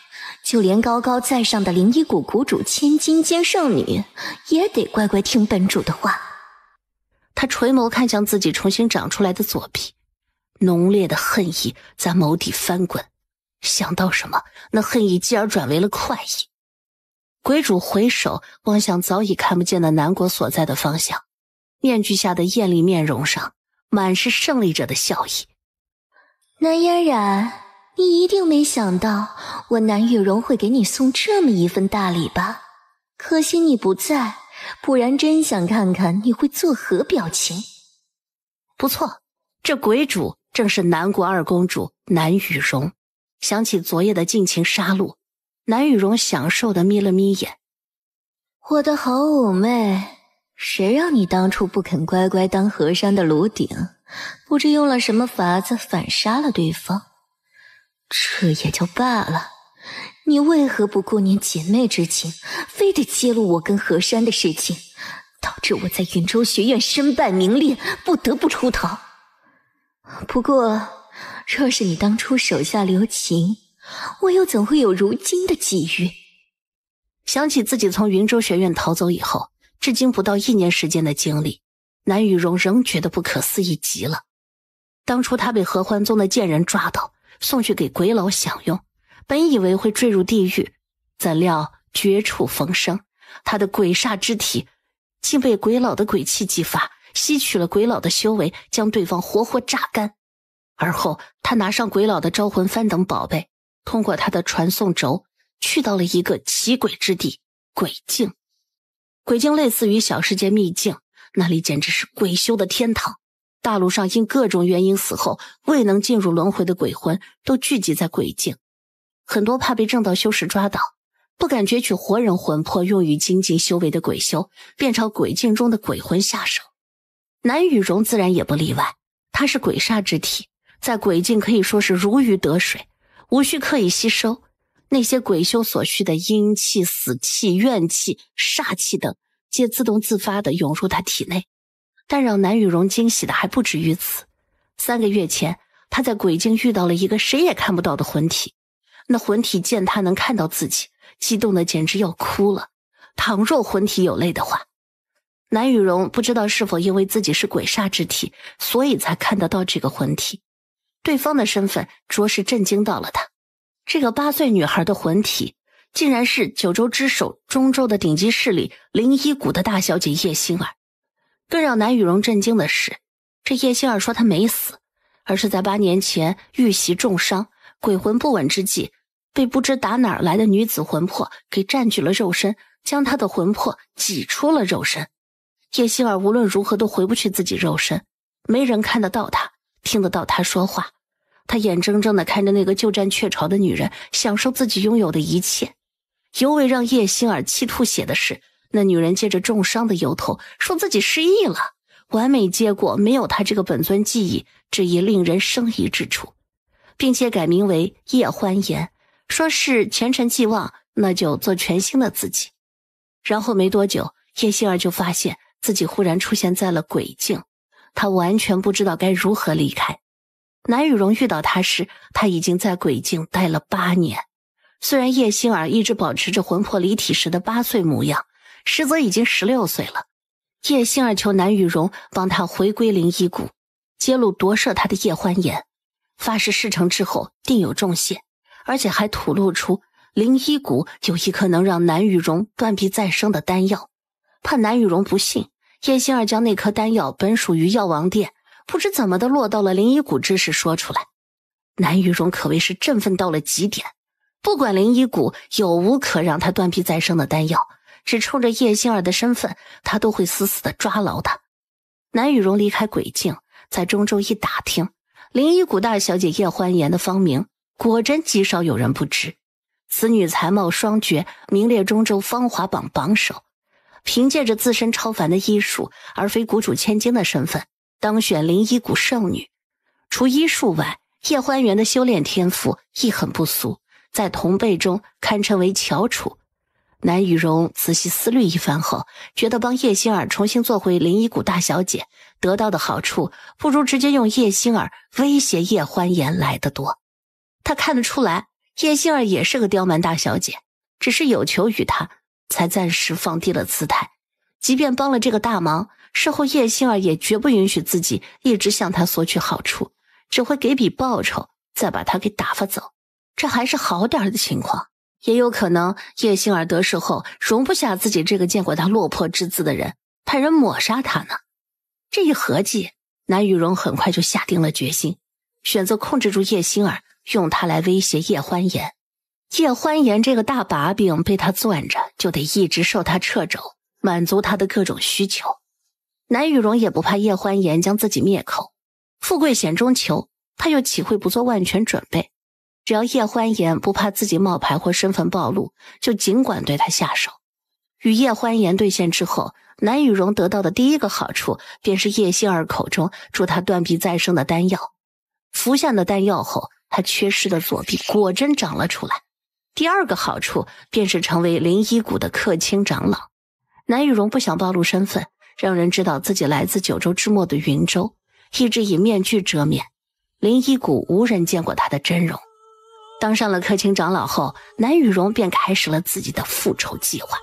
就连高高在上的灵异谷谷主千金兼圣女，也得乖乖听本主的话。”他垂眸看向自己重新长出来的左臂，浓烈的恨意在眸底翻滚。想到什么，那恨意继而转为了快意。鬼主回首望向早已看不见的南国所在的方向，面具下的艳丽面容上满是胜利者的笑意。南嫣然，你一定没想到我南雨容会给你送这么一份大礼吧？可惜你不在，不然真想看看你会作何表情。不错，这鬼主正是南国二公主南雨容。想起昨夜的尽情杀戮。南雨蓉享受的眯了眯眼，我的好五妹，谁让你当初不肯乖乖当河山的炉鼎，不知用了什么法子反杀了对方，这也就罢了。你为何不顾你姐妹之情，非得揭露我跟河山的事情，导致我在云州学院身败名裂，不得不出逃？不过，若是你当初手下留情，我又怎会有如今的机遇？想起自己从云州学院逃走以后，至今不到一年时间的经历，南雨荣仍觉得不可思议极了。当初他被合欢宗的贱人抓到，送去给鬼老享用，本以为会坠入地狱，怎料绝处逢生，他的鬼煞之体竟被鬼佬的鬼气激发，吸取了鬼佬的修为，将对方活活榨干。而后他拿上鬼佬的招魂幡等宝贝。通过他的传送轴，去到了一个奇鬼之地——鬼境。鬼境类似于小世界秘境，那里简直是鬼修的天堂。大陆上因各种原因死后未能进入轮回的鬼魂，都聚集在鬼境。很多怕被正道修士抓到，不敢攫取活人魂魄用于精进修为的鬼修，便朝鬼境中的鬼魂下手。南雨荣自然也不例外。他是鬼煞之体，在鬼境可以说是如鱼得水。无需刻意吸收，那些鬼修所需的阴气、死气、怨气、煞气等，皆自动自发的涌入他体内。但让南雨荣惊喜的还不止于此。三个月前，他在鬼境遇到了一个谁也看不到的魂体，那魂体见他能看到自己，激动的简直要哭了。倘若魂体有泪的话，南雨荣不知道是否因为自己是鬼煞之体，所以才看得到这个魂体。对方的身份着实震惊到了他，这个八岁女孩的魂体，竟然是九州之首中州的顶级势力灵衣谷的大小姐叶星儿。更让南雨荣震惊的是，这叶星儿说她没死，而是在八年前遇袭重伤、鬼魂不稳之际，被不知打哪儿来的女子魂魄给占据了肉身，将她的魂魄挤出了肉身。叶星儿无论如何都回不去自己肉身，没人看得到她。听得到他说话，他眼睁睁的看着那个鸠占鹊巢的女人享受自己拥有的一切。尤为让叶心儿气吐血的是，那女人借着重伤的由头，说自己失忆了，完美接过没有他这个本尊记忆这一令人生疑之处，并且改名为叶欢颜，说是前尘既忘，那就做全新的自己。然后没多久，叶心儿就发现自己忽然出现在了鬼境。他完全不知道该如何离开。南雨荣遇到他时，他已经在鬼境待了八年。虽然叶星儿一直保持着魂魄离体时的八岁模样，实则已经十六岁了。叶星儿求南雨荣帮他回归灵衣谷，揭露夺舍他的叶欢颜，发誓事成之后定有重谢，而且还吐露出灵衣谷有一颗能让南雨荣断臂再生的丹药，怕南雨荣不信。叶星儿将那颗丹药本属于药王殿，不知怎么的落到了灵医谷之事说出来，南雨容可谓是振奋到了极点。不管灵医谷有无可让他断臂再生的丹药，只冲着叶星儿的身份，他都会死死的抓牢她。南雨容离开鬼境，在中州一打听，灵医谷大小姐叶欢颜的芳名，果真极少有人不知。此女才貌双绝，名列中州芳华榜榜首。凭借着自身超凡的医术，而非谷主千金的身份当选灵医谷圣女。除医术外，叶欢颜的修炼天赋亦很不俗，在同辈中堪称为翘楚。南雨荣仔细思虑一番后，觉得帮叶星儿重新做回灵医谷大小姐得到的好处，不如直接用叶星儿威胁叶欢颜来得多。他看得出来，叶星儿也是个刁蛮大小姐，只是有求于他。才暂时放低了姿态，即便帮了这个大忙，事后叶星儿也绝不允许自己一直向他索取好处，只会给笔报酬，再把他给打发走。这还是好点儿的情况，也有可能叶星儿得势后容不下自己这个见过他落魄之姿的人，派人抹杀他呢。这一合计，南雨荣很快就下定了决心，选择控制住叶星儿，用他来威胁叶欢颜。叶欢颜这个大把柄被他攥着，就得一直受他掣肘，满足他的各种需求。南雨荣也不怕叶欢颜将自己灭口，富贵险中求，他又岂会不做万全准备？只要叶欢颜不怕自己冒牌或身份暴露，就尽管对他下手。与叶欢颜对线之后，南雨荣得到的第一个好处便是叶心儿口中助他断臂再生的丹药。服下的丹药后，他缺失的左臂果真长了出来。第二个好处便是成为灵依谷的客卿长老。南雨荣不想暴露身份，让人知道自己来自九州之末的云州，一直以面具遮面，灵依谷无人见过他的真容。当上了客卿长老后，南雨荣便开始了自己的复仇计划。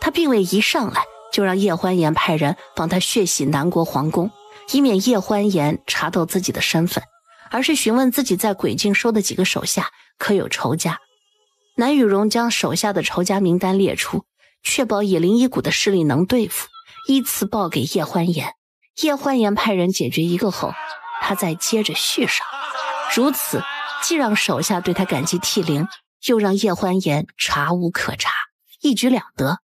他并未一上来就让叶欢颜派人帮他血洗南国皇宫，以免叶欢颜查到自己的身份，而是询问自己在鬼境收的几个手下可有仇家。南雨荣将手下的仇家名单列出，确保以灵一谷的势力能对付，依次报给叶欢颜。叶欢颜派人解决一个后，他再接着续上。如此，既让手下对他感激涕零，又让叶欢颜查无可查，一举两得。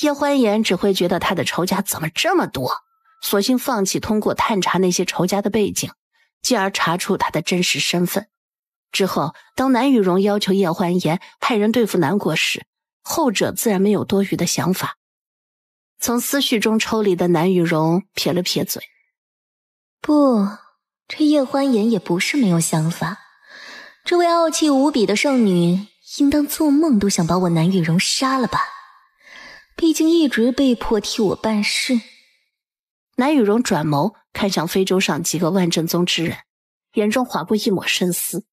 叶欢颜只会觉得他的仇家怎么这么多，索性放弃通过探查那些仇家的背景，进而查出他的真实身份。之后，当南雨容要求叶欢颜派人对付南国时，后者自然没有多余的想法。从思绪中抽离的南雨容撇了撇嘴：“不，这叶欢颜也不是没有想法。这位傲气无比的圣女，应当做梦都想把我南雨容杀了吧？毕竟一直被迫替我办事。”南雨容转眸看向非洲上几个万正宗之人，眼中划过一抹深思。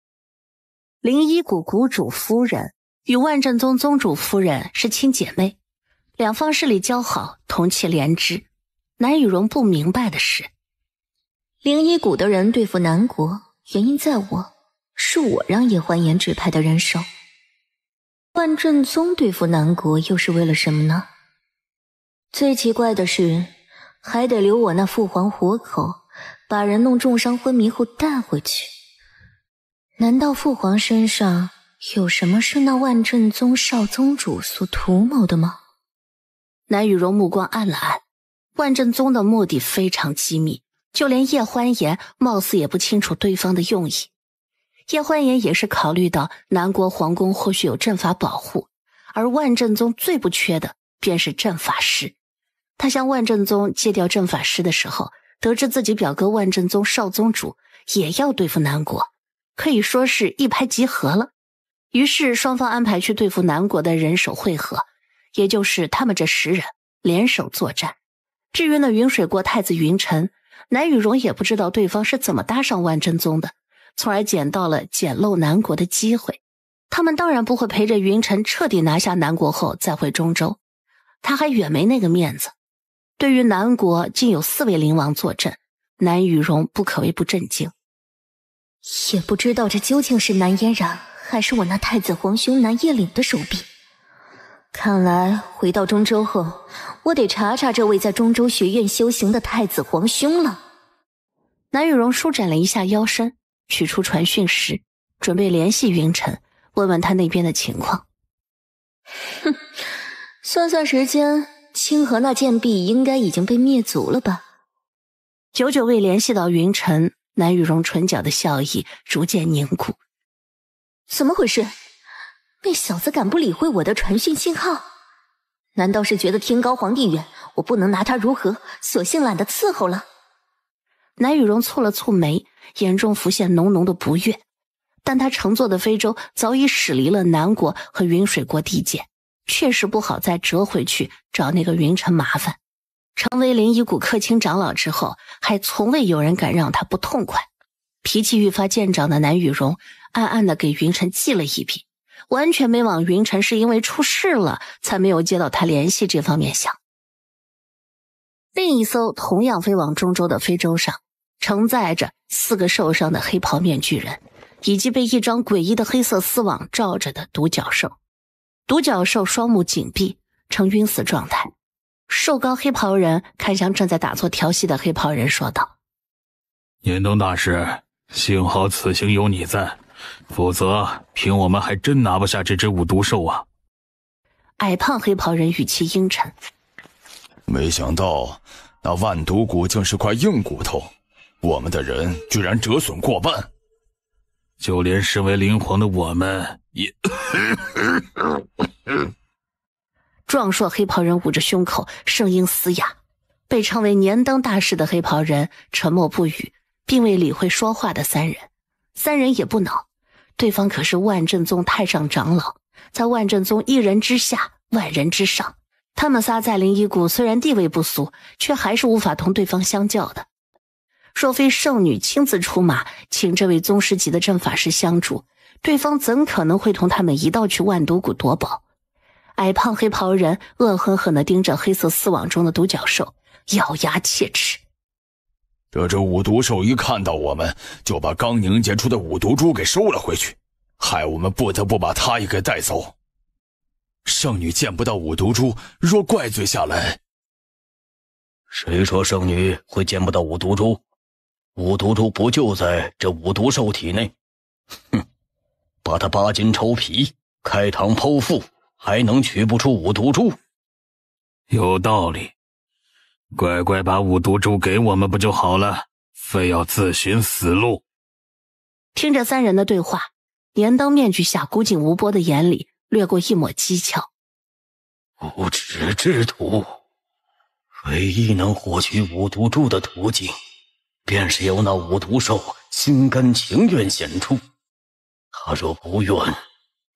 灵衣谷谷主夫人与万振宗宗主夫人是亲姐妹，两方势力交好，同气连枝。南雨容不明白的是，灵衣谷的人对付南国，原因在我，是我让叶欢颜指派的人手。万振宗对付南国，又是为了什么呢？最奇怪的是，还得留我那父皇活口，把人弄重伤昏迷后带回去。难道父皇身上有什么是那万镇宗少宗主所图谋的吗？南雨柔目光暗了暗。万镇宗的目的非常机密，就连叶欢颜貌似也不清楚对方的用意。叶欢颜也是考虑到南国皇宫或许有阵法保护，而万镇宗最不缺的便是阵法师。他向万镇宗借调阵法师的时候，得知自己表哥万镇宗少宗主也要对付南国。可以说是一拍即合了，于是双方安排去对付南国的人手汇合，也就是他们这十人联手作战。至于那云水国太子云晨，南雨荣也不知道对方是怎么搭上万真宗的，从而捡到了捡漏南国的机会。他们当然不会陪着云晨彻底拿下南国后再回中州，他还远没那个面子。对于南国竟有四位灵王坐镇，南雨荣不可谓不震惊。也不知道这究竟是南嫣然，还是我那太子皇兄南夜凛的手笔。看来回到中州后，我得查查这位在中州学院修行的太子皇兄了。南雨容舒展了一下腰身，取出传讯石，准备联系云晨，问问他那边的情况。哼，算算时间，清河那贱婢应该已经被灭族了吧？久久未联系到云晨。南雨容唇角的笑意逐渐凝固，怎么回事？那小子敢不理会我的传讯信号？难道是觉得天高皇帝远，我不能拿他如何，索性懒得伺候了？南雨容蹙了蹙眉，眼中浮现浓浓的不悦。但他乘坐的飞舟早已驶离了南国和云水国地界，确实不好再折回去找那个云尘麻烦。成为灵异谷客卿长老之后，还从未有人敢让他不痛快。脾气愈发见长的南雨容暗暗的给云晨记了一笔，完全没往云晨是因为出事了才没有接到他联系这方面想。另一艘同样飞往中州的飞舟上，承载着四个受伤的黑袍面具人，以及被一张诡异的黑色丝网罩着的独角兽。独角兽双目紧闭，呈晕死状态。瘦高黑袍人看向正在打坐调息的黑袍人，说道：“年冬大师，幸好此行有你在，否则凭我们还真拿不下这只五毒兽啊。”矮胖黑袍人语气阴沉：“没想到那万毒谷竟是块硬骨头，我们的人居然折损过半，就连身为灵皇的我们也。”壮硕黑袍人捂着胸口，声音嘶哑。被称为年登大师的黑袍人沉默不语，并未理会说话的三人。三人也不恼，对方可是万镇宗太上长老，在万镇宗一人之下，万人之上。他们仨在灵异谷虽然地位不俗，却还是无法同对方相较的。若非圣女亲自出马，请这位宗师级的阵法师相助，对方怎可能会同他们一道去万毒谷夺宝？矮胖黑袍人恶狠狠地盯着黑色丝网中的独角兽，咬牙切齿。这只五毒兽一看到我们，就把刚凝结出的五毒珠给收了回去，害我们不得不把它也给带走。圣女见不到五毒珠，若怪罪下来，谁说圣女会见不到五毒珠？五毒珠不就在这五毒兽体内？哼，把它扒筋抽皮，开膛剖腹。还能取不出五毒珠，有道理。乖乖把五毒珠给我们不就好了？非要自寻死路。听着三人的对话，连当面具下古井无波的眼里掠过一抹讥诮。无耻之徒，唯一能获取五毒珠的途径，便是由那五毒兽心甘情愿献出。他若不愿。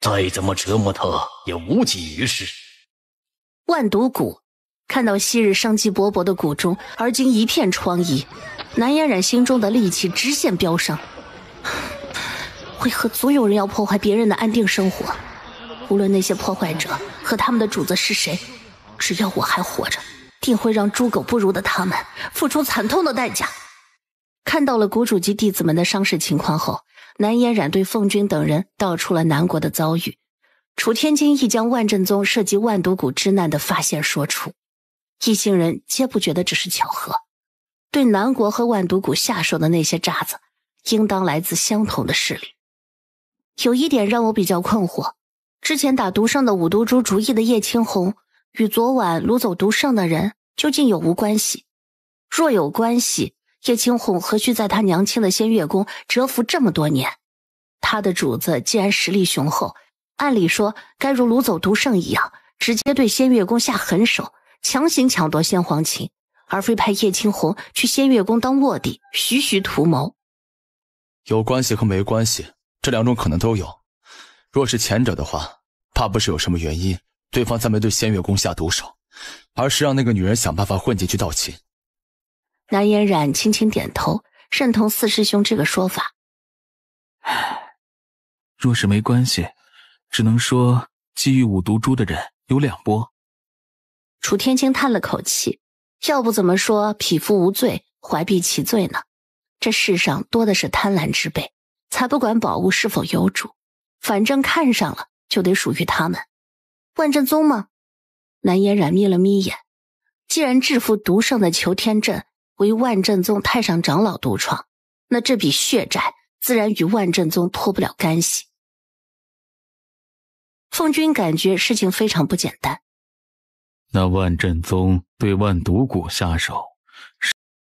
再怎么折磨他，也无济于事。万毒谷，看到昔日生机勃勃的谷中，而今一片疮痍，南嫣然心中的戾气直线飙升。为何总有人要破坏别人的安定生活？无论那些破坏者和他们的主子是谁，只要我还活着，定会让猪狗不如的他们付出惨痛的代价。看到了谷主及弟子们的伤势情况后。南嫣然对凤君等人道出了南国的遭遇，楚天金亦将万振宗涉及万毒谷之难的发现说出，一行人皆不觉得只是巧合。对南国和万毒谷下手的那些渣子，应当来自相同的势力。有一点让我比较困惑，之前打毒圣的五毒珠主意的叶青红，与昨晚掳走毒圣的人究竟有无关系？若有关系。叶青红何须在他娘亲的仙乐宫蛰伏这么多年？他的主子既然实力雄厚，按理说该如掳走独圣一样，直接对仙乐宫下狠手，强行抢夺先皇琴，而非派叶青红去仙乐宫当卧底，徐徐图谋。有关系和没关系，这两种可能都有。若是前者的话，怕不是有什么原因，对方才没对仙乐宫下毒手，而是让那个女人想办法混进去盗琴。南嫣然轻轻点头，认同四师兄这个说法。唉，若是没关系，只能说觊觎五毒珠的人有两波。楚天青叹了口气，要不怎么说“匹夫无罪，怀璧其罪”呢？这世上多的是贪婪之辈，才不管宝物是否有主，反正看上了就得属于他们。万振宗吗？南嫣然眯了眯眼，既然制服毒圣的裘天正。为万振宗太上长老独创，那这笔血债自然与万振宗脱不了干系。凤君感觉事情非常不简单。那万振宗对万毒谷下手，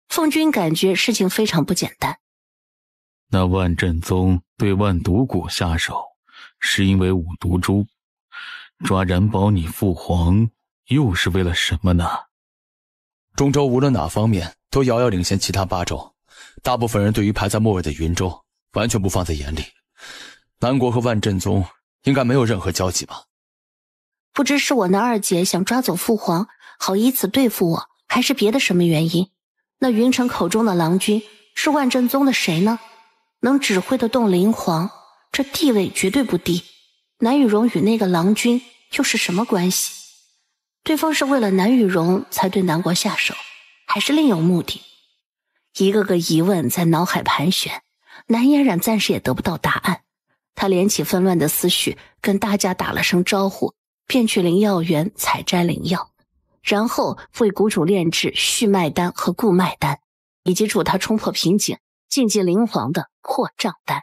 凤君感觉事情非常不简单。那万振宗对万毒谷下手，是因为五毒珠，抓冉保你父皇，又是为了什么呢？中州无论哪方面。都遥遥领先其他八州，大部分人对于排在末位的云州完全不放在眼里。南国和万镇宗应该没有任何交集吧？不知是我那二姐想抓走父皇，好以此对付我，还是别的什么原因？那云城口中的郎君是万镇宗的谁呢？能指挥得动灵皇，这地位绝对不低。南雨容与那个郎君又是什么关系？对方是为了南雨容才对南国下手？还是另有目的，一个个疑问在脑海盘旋，南嫣然暂时也得不到答案。他连起纷乱的思绪，跟大家打了声招呼，便去灵药园采摘灵药，然后为谷主炼制续脉丹和固脉丹，以及助他冲破瓶颈、晋级灵皇的扩张丹。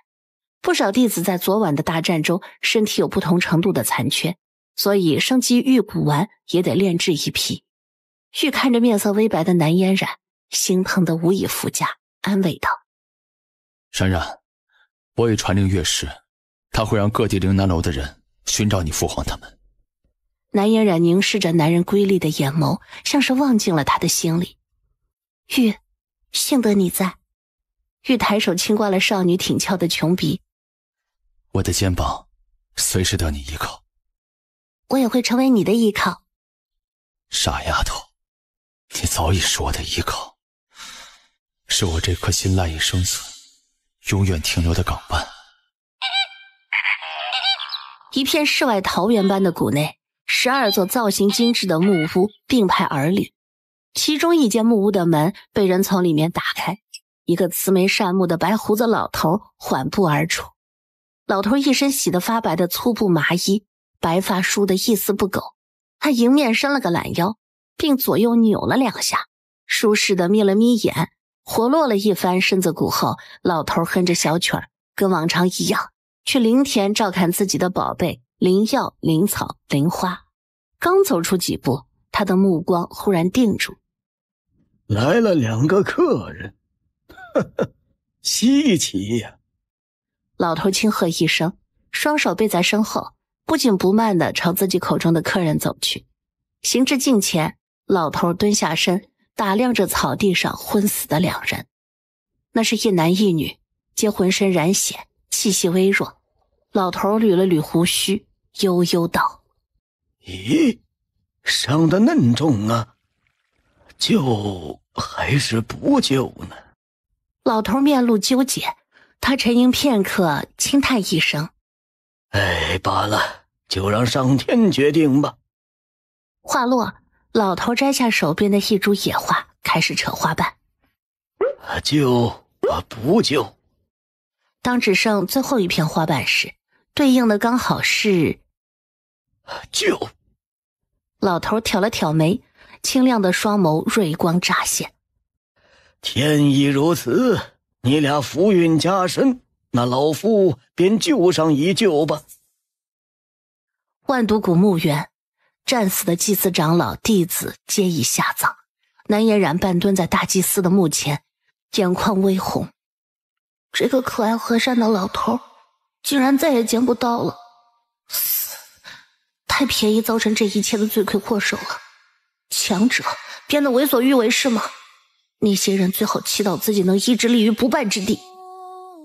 不少弟子在昨晚的大战中身体有不同程度的残缺，所以升级玉骨丸也得炼制一批。玉看着面色微白的南嫣然，心疼的无以复加，安慰道：“然然，我已传令乐师，他会让各地灵南楼的人寻找你父皇他们。”南嫣然凝视着男人瑰丽的眼眸，像是望进了他的心里。玉，幸得你在。玉抬手轻刮了少女挺翘的琼鼻，我的肩膀随时得你依靠，我也会成为你的依靠。傻丫头。你早已是我的依靠，是我这颗心赖以生存、永远停留的港湾。一片世外桃源般的谷内，十二座造型精致的木屋并排而立。其中一间木屋的门被人从里面打开，一个慈眉善目的白胡子老头缓步而出。老头一身洗得发白的粗布麻衣，白发梳得一丝不苟。他迎面伸了个懒腰。并左右扭了两下，舒适的眯了眯眼，活络了一番身子骨后，老头哼着小曲儿，跟往常一样去林田照看自己的宝贝灵药、灵草、灵花。刚走出几步，他的目光忽然定住：“来了两个客人，哈哈，稀奇呀！”老头轻喝一声，双手背在身后，不紧不慢的朝自己口中的客人走去。行至近前。老头蹲下身，打量着草地上昏死的两人。那是一男一女，皆浑身染血，气息微弱。老头捋了捋胡须，悠悠道：“咦，伤得么重啊，救还是不救呢？”老头面露纠结，他沉吟片刻，轻叹一声：“哎，罢了，就让上天决定吧。”话落。老头摘下手边的一株野花，开始扯花瓣。救，啊！不救。当只剩最后一片花瓣时，对应的刚好是救。老头挑了挑眉，清亮的双眸锐光乍现。天意如此，你俩福运加深，那老夫便救上一救吧。万毒谷墓园。战死的祭司长老弟子皆已下葬，南颜染半蹲在大祭司的墓前，眼眶微红。这个可爱和善的老头，竟然再也见不到了。死，太便宜造成这一切的罪魁祸首了。强者变得为所欲为是吗？那些人最好祈祷自己能一直立于不败之地。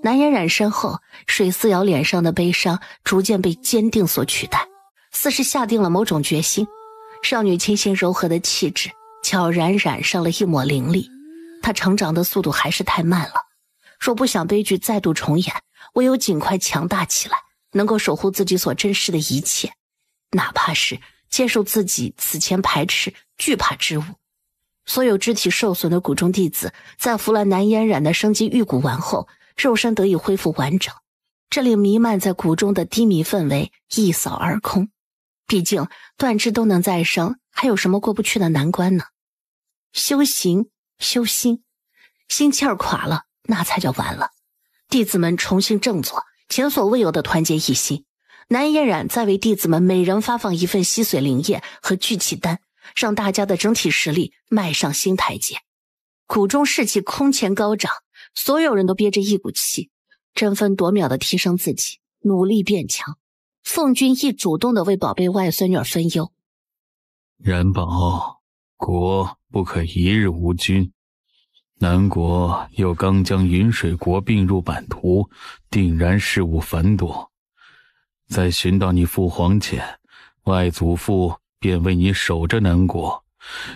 南颜染身后，水思瑶脸上的悲伤逐渐被坚定所取代。似是下定了某种决心，少女清新柔和的气质悄然染上了一抹凌厉。她成长的速度还是太慢了，若不想悲剧再度重演，唯有尽快强大起来，能够守护自己所珍视的一切，哪怕是接受自己此前排斥、惧怕之物。所有肢体受损的谷中弟子，在服了南嫣染的生机玉骨丸后，肉身得以恢复完整，这里弥漫在谷中的低迷氛围一扫而空。毕竟断肢都能再生，还有什么过不去的难关呢？修行修心，心气儿垮了，那才叫完了。弟子们重新振作，前所未有的团结一心。南嫣然在为弟子们每人发放一份吸髓灵液和聚气丹，让大家的整体实力迈上新台阶。谷中士气空前高涨，所有人都憋着一股气，争分夺秒的提升自己，努力变强。凤君亦主动的为宝贝外孙女分忧。然保国不可一日无君，南国又刚将云水国并入版图，定然事务繁多。在寻到你父皇前，外祖父便为你守着南国，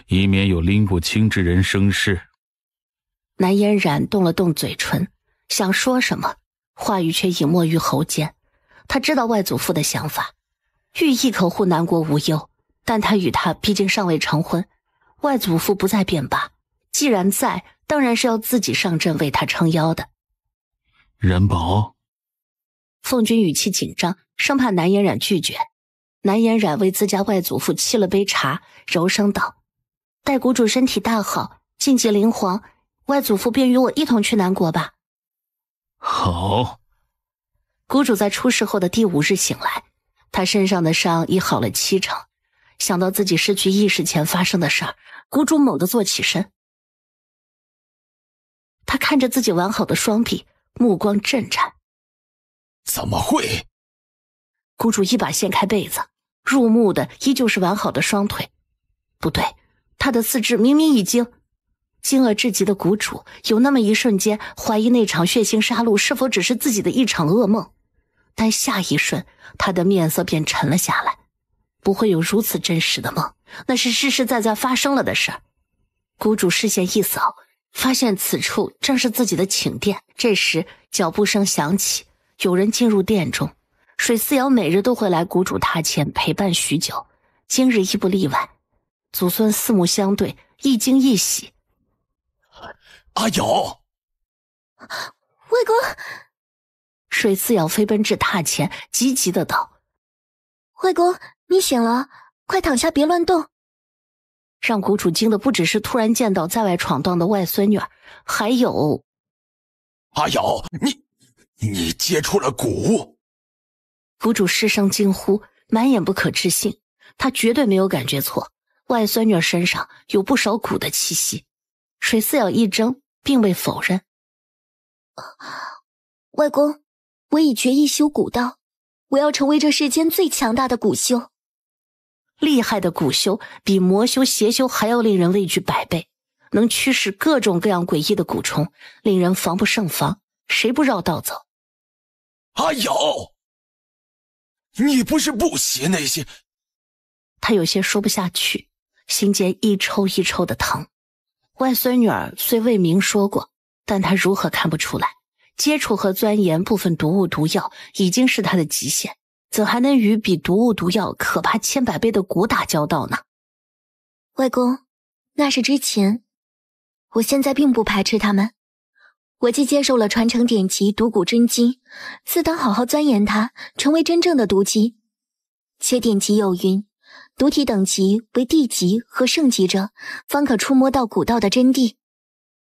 以免有拎不清之人生事。南嫣然动了动嘴唇，想说什么，话语却隐没于喉间。他知道外祖父的想法，寓意可护南国无忧，但他与他毕竟尚未成婚，外祖父不在便罢，既然在，当然是要自己上阵为他撑腰的。人宝，凤君语气紧张，生怕南嫣然拒绝。南嫣然为自家外祖父沏了杯茶，柔声道：“待谷主身体大好，晋级灵皇，外祖父便与我一同去南国吧。”好。谷主在出事后的第五日醒来，他身上的伤已好了七成。想到自己失去意识前发生的事儿，谷主猛地坐起身。他看着自己完好的双臂，目光震颤：“怎么会？”谷主一把掀开被子，入目的依旧是完好的双腿。不对，他的四肢明明已经……惊愕至极的谷主有那么一瞬间怀疑，那场血腥杀戮是否只是自己的一场噩梦。但下一瞬，他的面色便沉了下来。不会有如此真实的梦，那是实实在在发生了的事儿。谷主视线一扫，发现此处正是自己的寝殿。这时脚步声响起，有人进入殿中。水思瑶每日都会来谷主榻前陪伴许久，今日亦不例外。祖孙四目相对，一惊一喜。阿瑶，外公。水四咬飞奔至榻前，急急的道：“外公，你醒了，快躺下，别乱动。”让谷主惊的不只是突然见到在外闯荡的外孙女，还有阿瑶。你你接触了蛊？谷主失声惊呼，满眼不可置信。他绝对没有感觉错，外孙女身上有不少蛊的气息。水四咬一怔，并未否认。外公。我已决意修古道，我要成为这世间最强大的古修。厉害的古修比魔修、邪修还要令人畏惧百倍，能驱使各种各样诡异的蛊虫，令人防不胜防，谁不绕道走？阿瑶，你不是不邪那些？他有些说不下去，心间一抽一抽的疼。外孙女儿虽未明说过，但他如何看不出来？接触和钻研部分毒物毒药已经是他的极限，怎还能与比毒物毒药可怕千百倍的蛊打交道呢？外公，那是之前。我现在并不排斥他们，我既接受了传承典籍《毒蛊真经》，自当好好钻研它，成为真正的毒姬。且典籍有云，毒体等级为地级和圣级者，方可触摸到古道的真谛。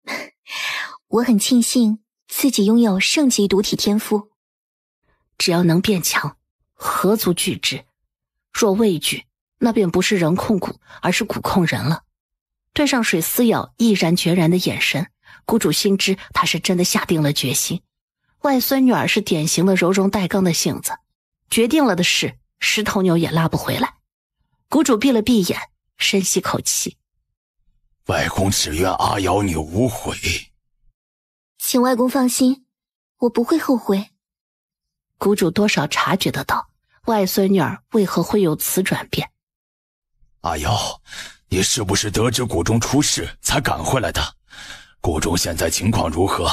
我很庆幸。自己拥有圣级独体天赋，只要能变强，何足惧之？若畏惧，那便不是人控蛊，而是蛊控人了。对上水撕咬毅然决然的眼神，谷主心知他是真的下定了决心。外孙女儿是典型的柔中带刚的性子，决定了的事，十头牛也拉不回来。谷主闭了闭眼，深吸口气。外公只愿阿瑶你无悔。请外公放心，我不会后悔。谷主多少察觉得到，外孙女儿为何会有此转变？阿瑶，你是不是得知谷中出事才赶回来的？谷中现在情况如何？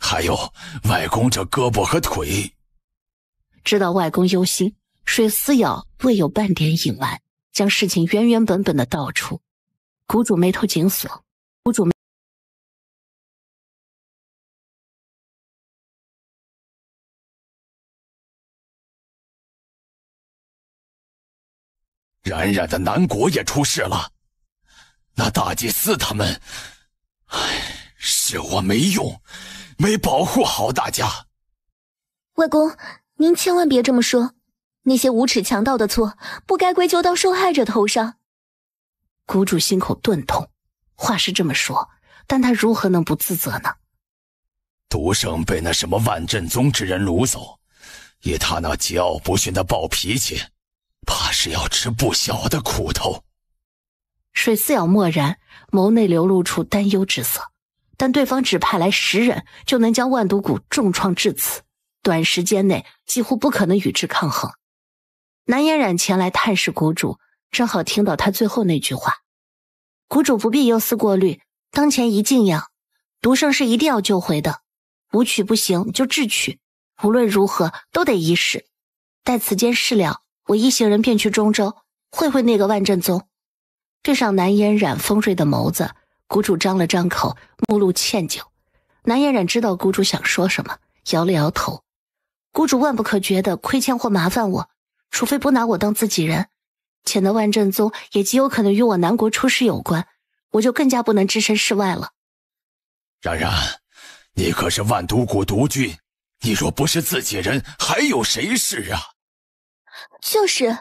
还有外公这胳膊和腿？知道外公忧心，水撕瑶未有半点隐瞒，将事情原原本本的道出。谷主眉头紧锁，谷主。感染的南国也出事了，那大祭司他们，唉，是我没用，没保护好大家。外公，您千万别这么说，那些无耻强盗的错，不该归咎到受害者头上。谷主心口钝痛，话是这么说，但他如何能不自责呢？独生被那什么万振宗之人掳走，以他那桀骜不驯的暴脾气。怕是要吃不小的苦头。水四咬默然，眸内流露出担忧之色。但对方只派来十人，就能将万毒谷重创至此，短时间内几乎不可能与之抗衡。南嫣染前来探视谷主，正好听到他最后那句话：“谷主不必忧思过虑，当前一静养，毒圣是一定要救回的。武取不行，就智取，无论如何都得一试。待此间事了。”我一行人便去中州会会那个万振宗。对上南嫣染锋锐的眸子，谷主张了张口，目露歉疚。南嫣染知道谷主想说什么，摇了摇头。谷主万不可觉得亏欠或麻烦我，除非不拿我当自己人。且那万振宗也极有可能与我南国出事有关，我就更加不能置身事外了。然然，你可是万毒谷毒君，你若不是自己人，还有谁是啊？就是，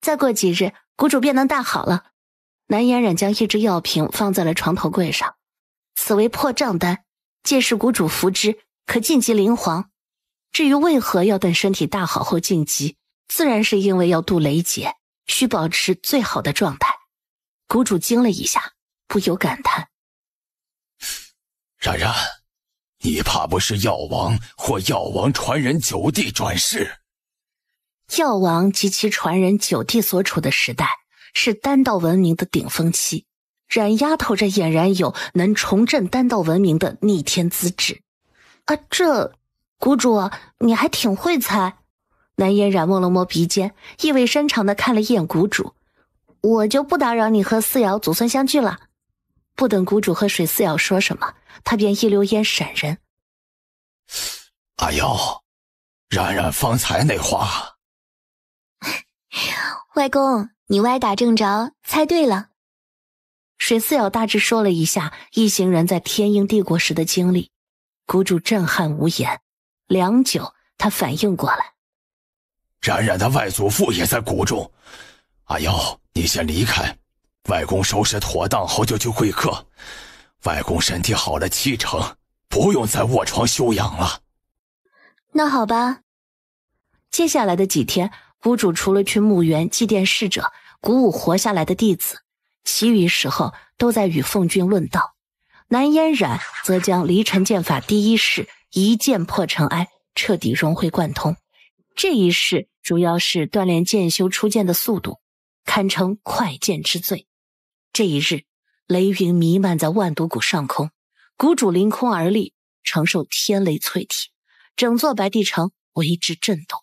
再过几日，谷主便能大好了。南嫣然将一只药瓶放在了床头柜上，此为破障丹，届时谷主服之，可晋级灵皇。至于为何要等身体大好后晋级，自然是因为要渡雷劫，需保持最好的状态。谷主惊了一下，不由感叹：“冉冉，你怕不是药王或药王传人九弟转世？”药王及其传人九弟所处的时代是丹道文明的顶峰期，冉丫头这俨然有能重振丹道文明的逆天资质啊！这谷主，你还挺会猜。南烟冉摸了摸鼻尖，意味深长的看了一眼谷主，我就不打扰你和四瑶祖孙相聚了。不等谷主和水四瑶说什么，他便一溜烟闪人。阿瑶，冉冉方才那话。外公，你歪打正着，猜对了。水四友大致说了一下一行人在天鹰帝国时的经历，谷主震撼无言，良久，他反应过来，冉冉的外祖父也在谷中。阿瑶，你先离开，外公收拾妥当后就去会客。外公身体好了七成，不用再卧床休养了。那好吧，接下来的几天。谷主除了去墓园祭奠逝者，鼓舞活下来的弟子，其余时候都在与凤君论道。南嫣然则将离尘剑法第一式“一剑破尘埃”彻底融会贯通。这一式主要是锻炼剑修出剑的速度，堪称快剑之最。这一日，雷云弥漫在万毒谷上空，谷主凌空而立，承受天雷淬体，整座白帝城为之震动。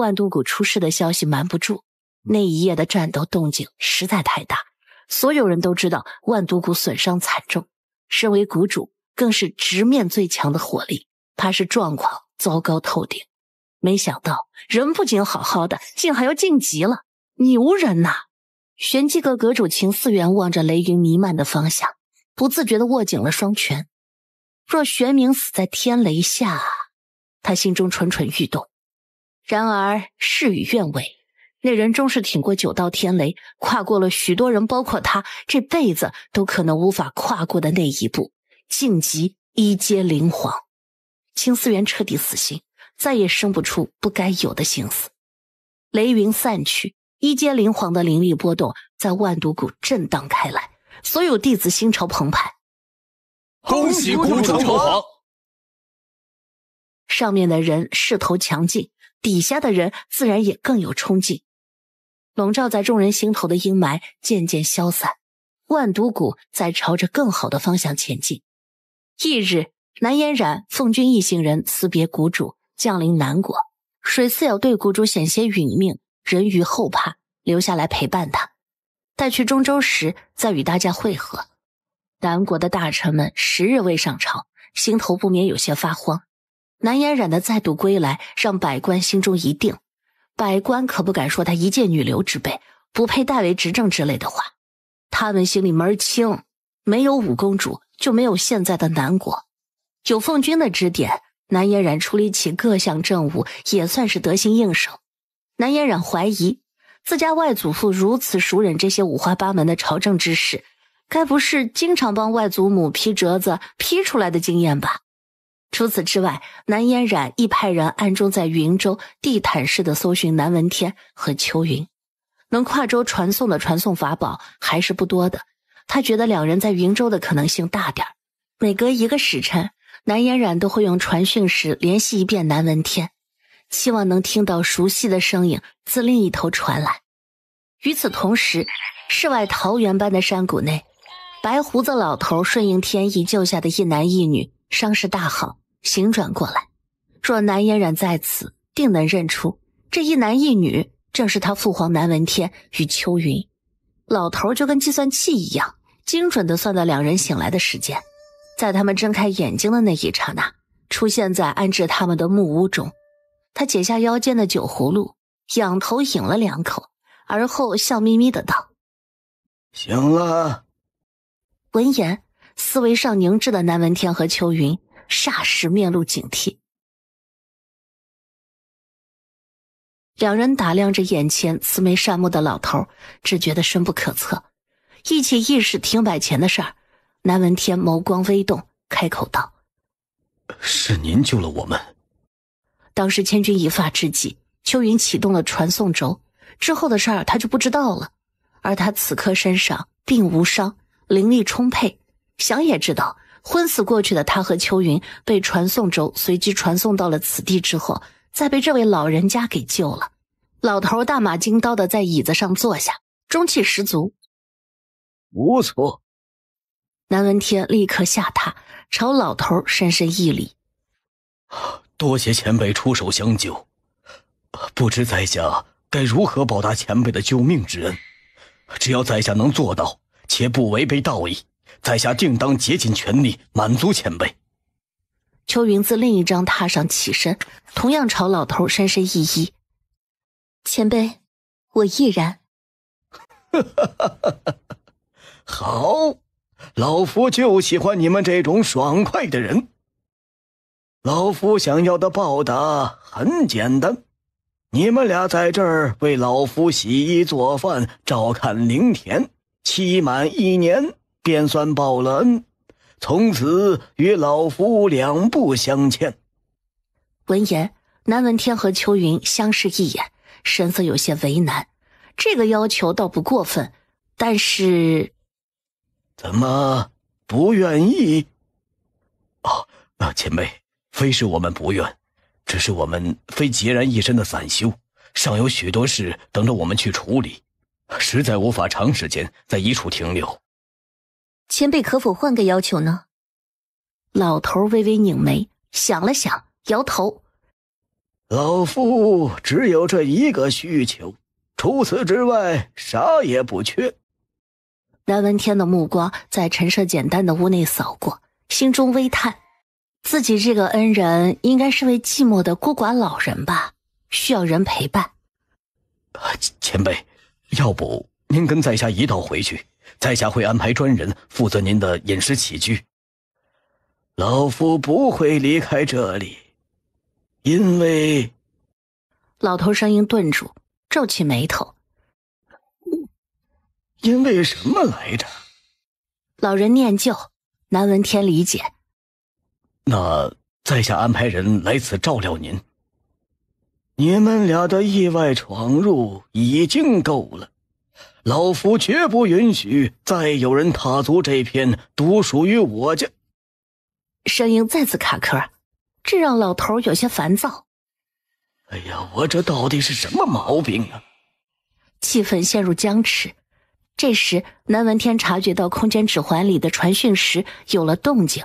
万都谷出事的消息瞒不住，那一夜的战斗动静实在太大，所有人都知道万都谷损伤惨重。身为谷主，更是直面最强的火力，怕是状况糟糕透顶。没想到人不仅好好的，竟还要晋级了，牛人呐！玄机阁阁主秦思源望着雷云弥漫的方向，不自觉的握紧了双拳。若玄冥死在天雷下，他心中蠢蠢欲动。然而事与愿违，那人终是挺过九道天雷，跨过了许多人，包括他这辈子都可能无法跨过的那一步，晋级一阶灵皇。青思源彻底死心，再也生不出不该有的心思。雷云散去，一阶灵皇的灵力波动在万毒谷震荡开来，所有弟子心潮澎湃。恭喜谷主成皇！上面的人势头强劲。底下的人自然也更有冲劲，笼罩在众人心头的阴霾渐渐消散，万毒谷在朝着更好的方向前进。翌日，南嫣然、凤君一行人辞别谷主，降临南国。水四瑶对谷主险些殒命，人鱼后怕，留下来陪伴他。待去中州时，再与大家会合。南国的大臣们十日未上朝，心头不免有些发慌。南嫣然的再度归来，让百官心中一定。百官可不敢说她一介女流之辈不配代为执政之类的话，他们心里门儿清。没有五公主，就没有现在的南国。九凤君的指点，南嫣然处理起各项政务也算是得心应手。南嫣然怀疑，自家外祖父如此熟稔这些五花八门的朝政之事，该不是经常帮外祖母批折子批出来的经验吧？除此之外，南嫣染亦派人暗中在云州地毯式的搜寻南文天和秋云。能跨州传送的传送法宝还是不多的，他觉得两人在云州的可能性大点儿。每隔一个时辰，南嫣然都会用传讯时联系一遍南文天，希望能听到熟悉的声音自另一头传来。与此同时，世外桃源般的山谷内，白胡子老头顺应天意救下的一男一女。伤势大好，醒转过来。若南嫣然在此，定能认出这一男一女正是他父皇南文天与秋云。老头就跟计算器一样，精准的算到两人醒来的时间，在他们睁开眼睛的那一刹那，出现在安置他们的木屋中。他解下腰间的酒葫芦，仰头饮了两口，而后笑眯眯的道：“醒了。”闻言。思维上凝滞的南文天和秋云霎时面露警惕，两人打量着眼前慈眉善目的老头，只觉得深不可测。一起意识停摆前的事儿，南文天眸光微动，开口道：“是您救了我们。”当时千钧一发之际，秋云启动了传送轴，之后的事儿他就不知道了。而他此刻身上并无伤，灵力充沛。想也知道，昏死过去的他和秋云被传送轴随机传送到了此地，之后再被这位老人家给救了。老头大马金刀的在椅子上坐下，中气十足。不错。南文天立刻下榻，朝老头深深一礼：“多谢前辈出手相救，不知在下该如何报答前辈的救命之恩？只要在下能做到，且不违背道义。”在下定当竭尽全力满足前辈。秋云自另一张榻上起身，同样朝老头深深一揖：“前辈，我毅然。”“哈哈哈哈哈！好，老夫就喜欢你们这种爽快的人。老夫想要的报答很简单，你们俩在这儿为老夫洗衣做饭，照看灵田，期满一年。”便算报了恩，从此与老夫两不相欠。闻言，南文天和秋云相视一眼，神色有些为难。这个要求倒不过分，但是怎么不愿意？啊啊！前辈，非是我们不愿，只是我们非孑然一身的散修，尚有许多事等着我们去处理，实在无法长时间在一处停留。前辈，可否换个要求呢？老头微微拧眉，想了想，摇头。老夫只有这一个需求，除此之外，啥也不缺。南文天的目光在陈设简单的屋内扫过，心中微叹：自己这个恩人应该是位寂寞的孤寡老人吧，需要人陪伴。前辈，要不您跟在下一道回去？在下会安排专人负责您的饮食起居。老夫不会离开这里，因为……老头声音顿住，皱起眉头。因为什么来着？老人念旧，难闻天理解。那在下安排人来此照料您。你们俩的意外闯入已经够了。老夫绝不允许再有人踏足这片独属于我家。声音再次卡壳，这让老头有些烦躁。哎呀，我这到底是什么毛病啊？气氛陷入僵持。这时，南文天察觉到空间指环里的传讯石有了动静，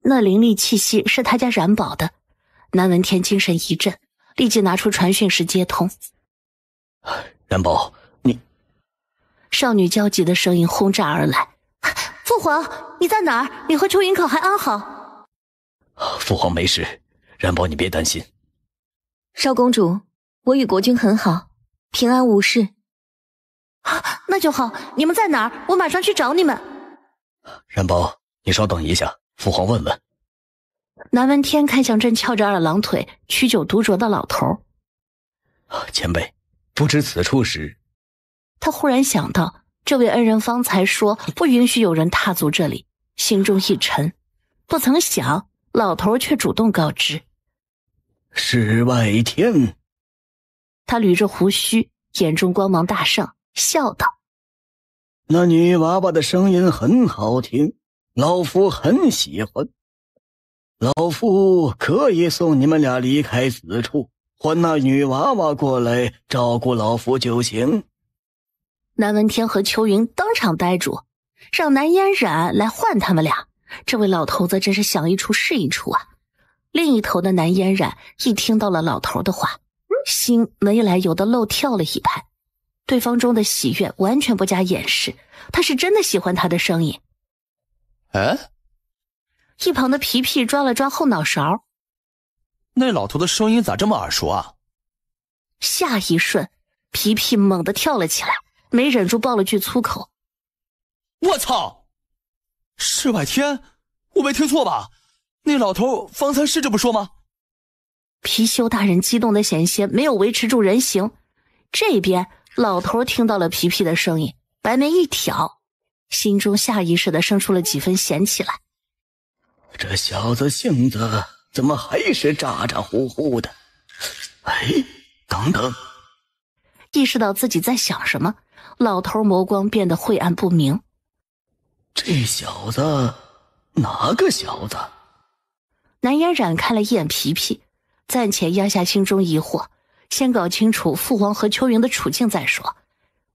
那灵力气息是他家冉宝的。南文天精神一振，立即拿出传讯石接通。然宝，你！少女焦急的声音轰炸而来。父皇，你在哪儿？你和邱云可还安好？父皇没事，然宝你别担心。少公主，我与国君很好，平安无事。啊，那就好。你们在哪儿？我马上去找你们。然宝，你稍等一下，父皇问问。南文天看向正翘着二郎腿、曲酒独酌的老头。前辈。不知此处时，他忽然想到，这位恩人方才说不允许有人踏足这里，心中一沉。不曾想，老头却主动告知：“世外天。”他捋着胡须，眼中光芒大盛，笑道：“那女娃娃的声音很好听，老夫很喜欢。老夫可以送你们俩离开此处。”换那女娃娃过来照顾老夫就行。南文天和秋云当场呆住，让南嫣然来换他们俩。这位老头子真是想一出是一出啊！另一头的南嫣然一听到了老头的话，心没来由的漏跳了一拍。对方中的喜悦完全不加掩饰，他是真的喜欢他的声音。哎，一旁的皮皮抓了抓后脑勺。那老头的声音咋这么耳熟啊？下一瞬，皮皮猛地跳了起来，没忍住爆了句粗口：“我操！世外天，我没听错吧？那老头方才是这么说吗？”貔貅大人激动的险些没有维持住人形。这边老头听到了皮皮的声音，白眉一挑，心中下意识的生出了几分嫌弃来。这小子性子。怎么还是咋咋呼呼的？哎，等等！意识到自己在想什么，老头眸光变得晦暗不明。这小子，哪个小子？南烟染开了一眼皮皮，暂且压下心中疑惑，先搞清楚父皇和秋云的处境再说。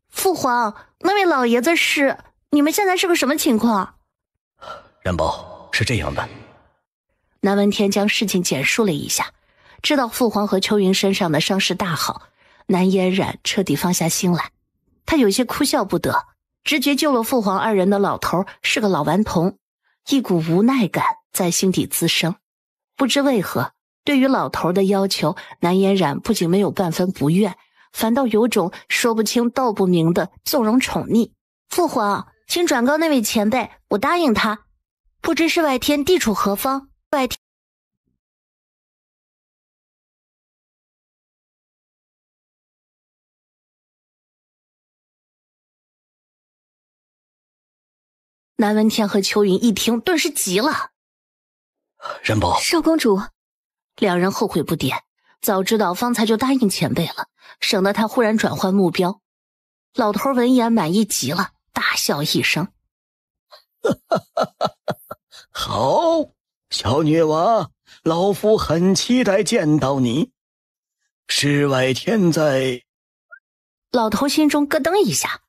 父皇，那位老爷子是……你们现在是个什么情况？染宝是这样的。南文天将事情简述了一下，知道父皇和秋云身上的伤势大好，南嫣然彻底放下心来。他有些哭笑不得，直觉救了父皇二人的老头是个老顽童，一股无奈感在心底滋生。不知为何，对于老头的要求，南嫣然不仅没有半分不悦，反倒有种说不清道不明的纵容宠溺。父皇，请转告那位前辈，我答应他。不知世外天地处何方？南闻天和秋云一听，顿时急了。任宝，少公主，两人后悔不迭，早知道方才就答应前辈了，省得他忽然转换目标。老头闻言满意极了，大笑一声：“ 好！”小女娃，老夫很期待见到你。世外天在。老头心中咯噔一下。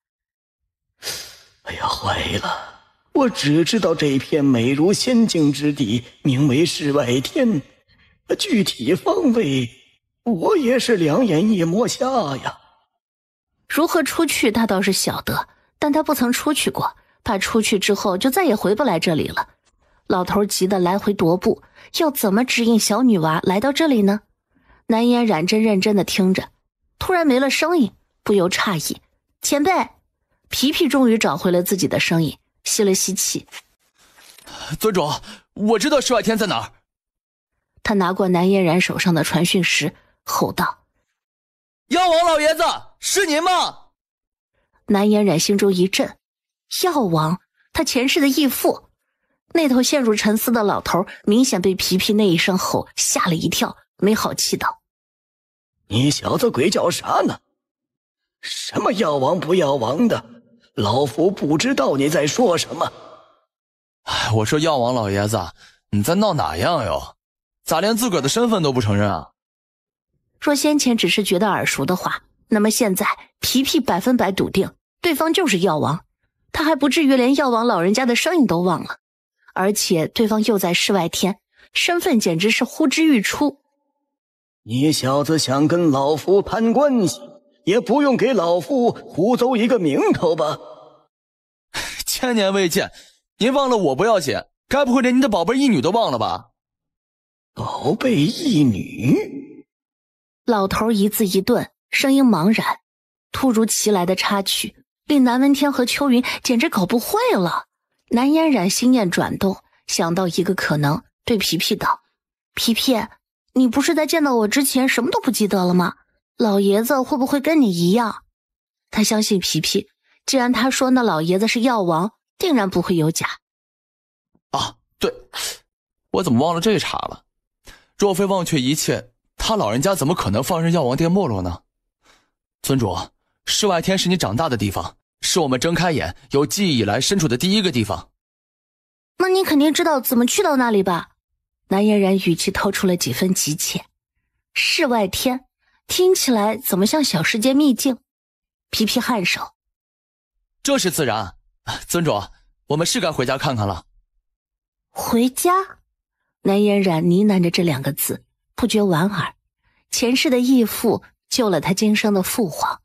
哎呀，坏了！我只知道这片美如仙境之地名为世外天，具体方位我也是两眼一抹瞎呀。如何出去？他倒是晓得，但他不曾出去过，怕出去之后就再也回不来这里了。老头急得来回踱步，要怎么指引小女娃来到这里呢？南烟染正认真的听着，突然没了声音，不由诧异：“前辈。”皮皮终于找回了自己的声音，吸了吸气：“尊主，我知道十外天在哪儿。”他拿过南嫣然手上的传讯石，吼道：“药王老爷子，是您吗？”南嫣然心中一震，药王，他前世的义父。那头陷入沉思的老头明显被皮皮那一声吼吓了一跳，没好气道：“你小子鬼叫啥呢？什么药王不药王的，老夫不知道你在说什么。”“哎，我说药王老爷子，你在闹哪样哟？咋连自个儿的身份都不承认啊？”若先前只是觉得耳熟的话，那么现在皮皮百分百笃定对方就是药王，他还不至于连药王老人家的声音都忘了。而且对方又在世外天，身份简直是呼之欲出。你小子想跟老夫攀关系，也不用给老夫胡诌一个名头吧？千年未见，您忘了我不要紧，该不会连您的宝贝义女都忘了吧？宝贝义女。老头一字一顿，声音茫然。突如其来的插曲，令南文天和秋云简直搞不会了。南嫣然心念转动，想到一个可能，对皮皮道：“皮皮，你不是在见到我之前什么都不记得了吗？老爷子会不会跟你一样？”他相信皮皮，既然他说那老爷子是药王，定然不会有假。啊，对，我怎么忘了这茬了？若非忘却一切，他老人家怎么可能放任药王殿没落呢？尊主，世外天是你长大的地方。是我们睁开眼有记忆以来身处的第一个地方，那你肯定知道怎么去到那里吧？南嫣然语气透出了几分急切。世外天，听起来怎么像小世界秘境？皮皮颔首，这是自然。尊主，我们是该回家看看了。回家？南嫣然呢喃着这两个字，不觉莞尔。前世的义父救了他今生的父皇。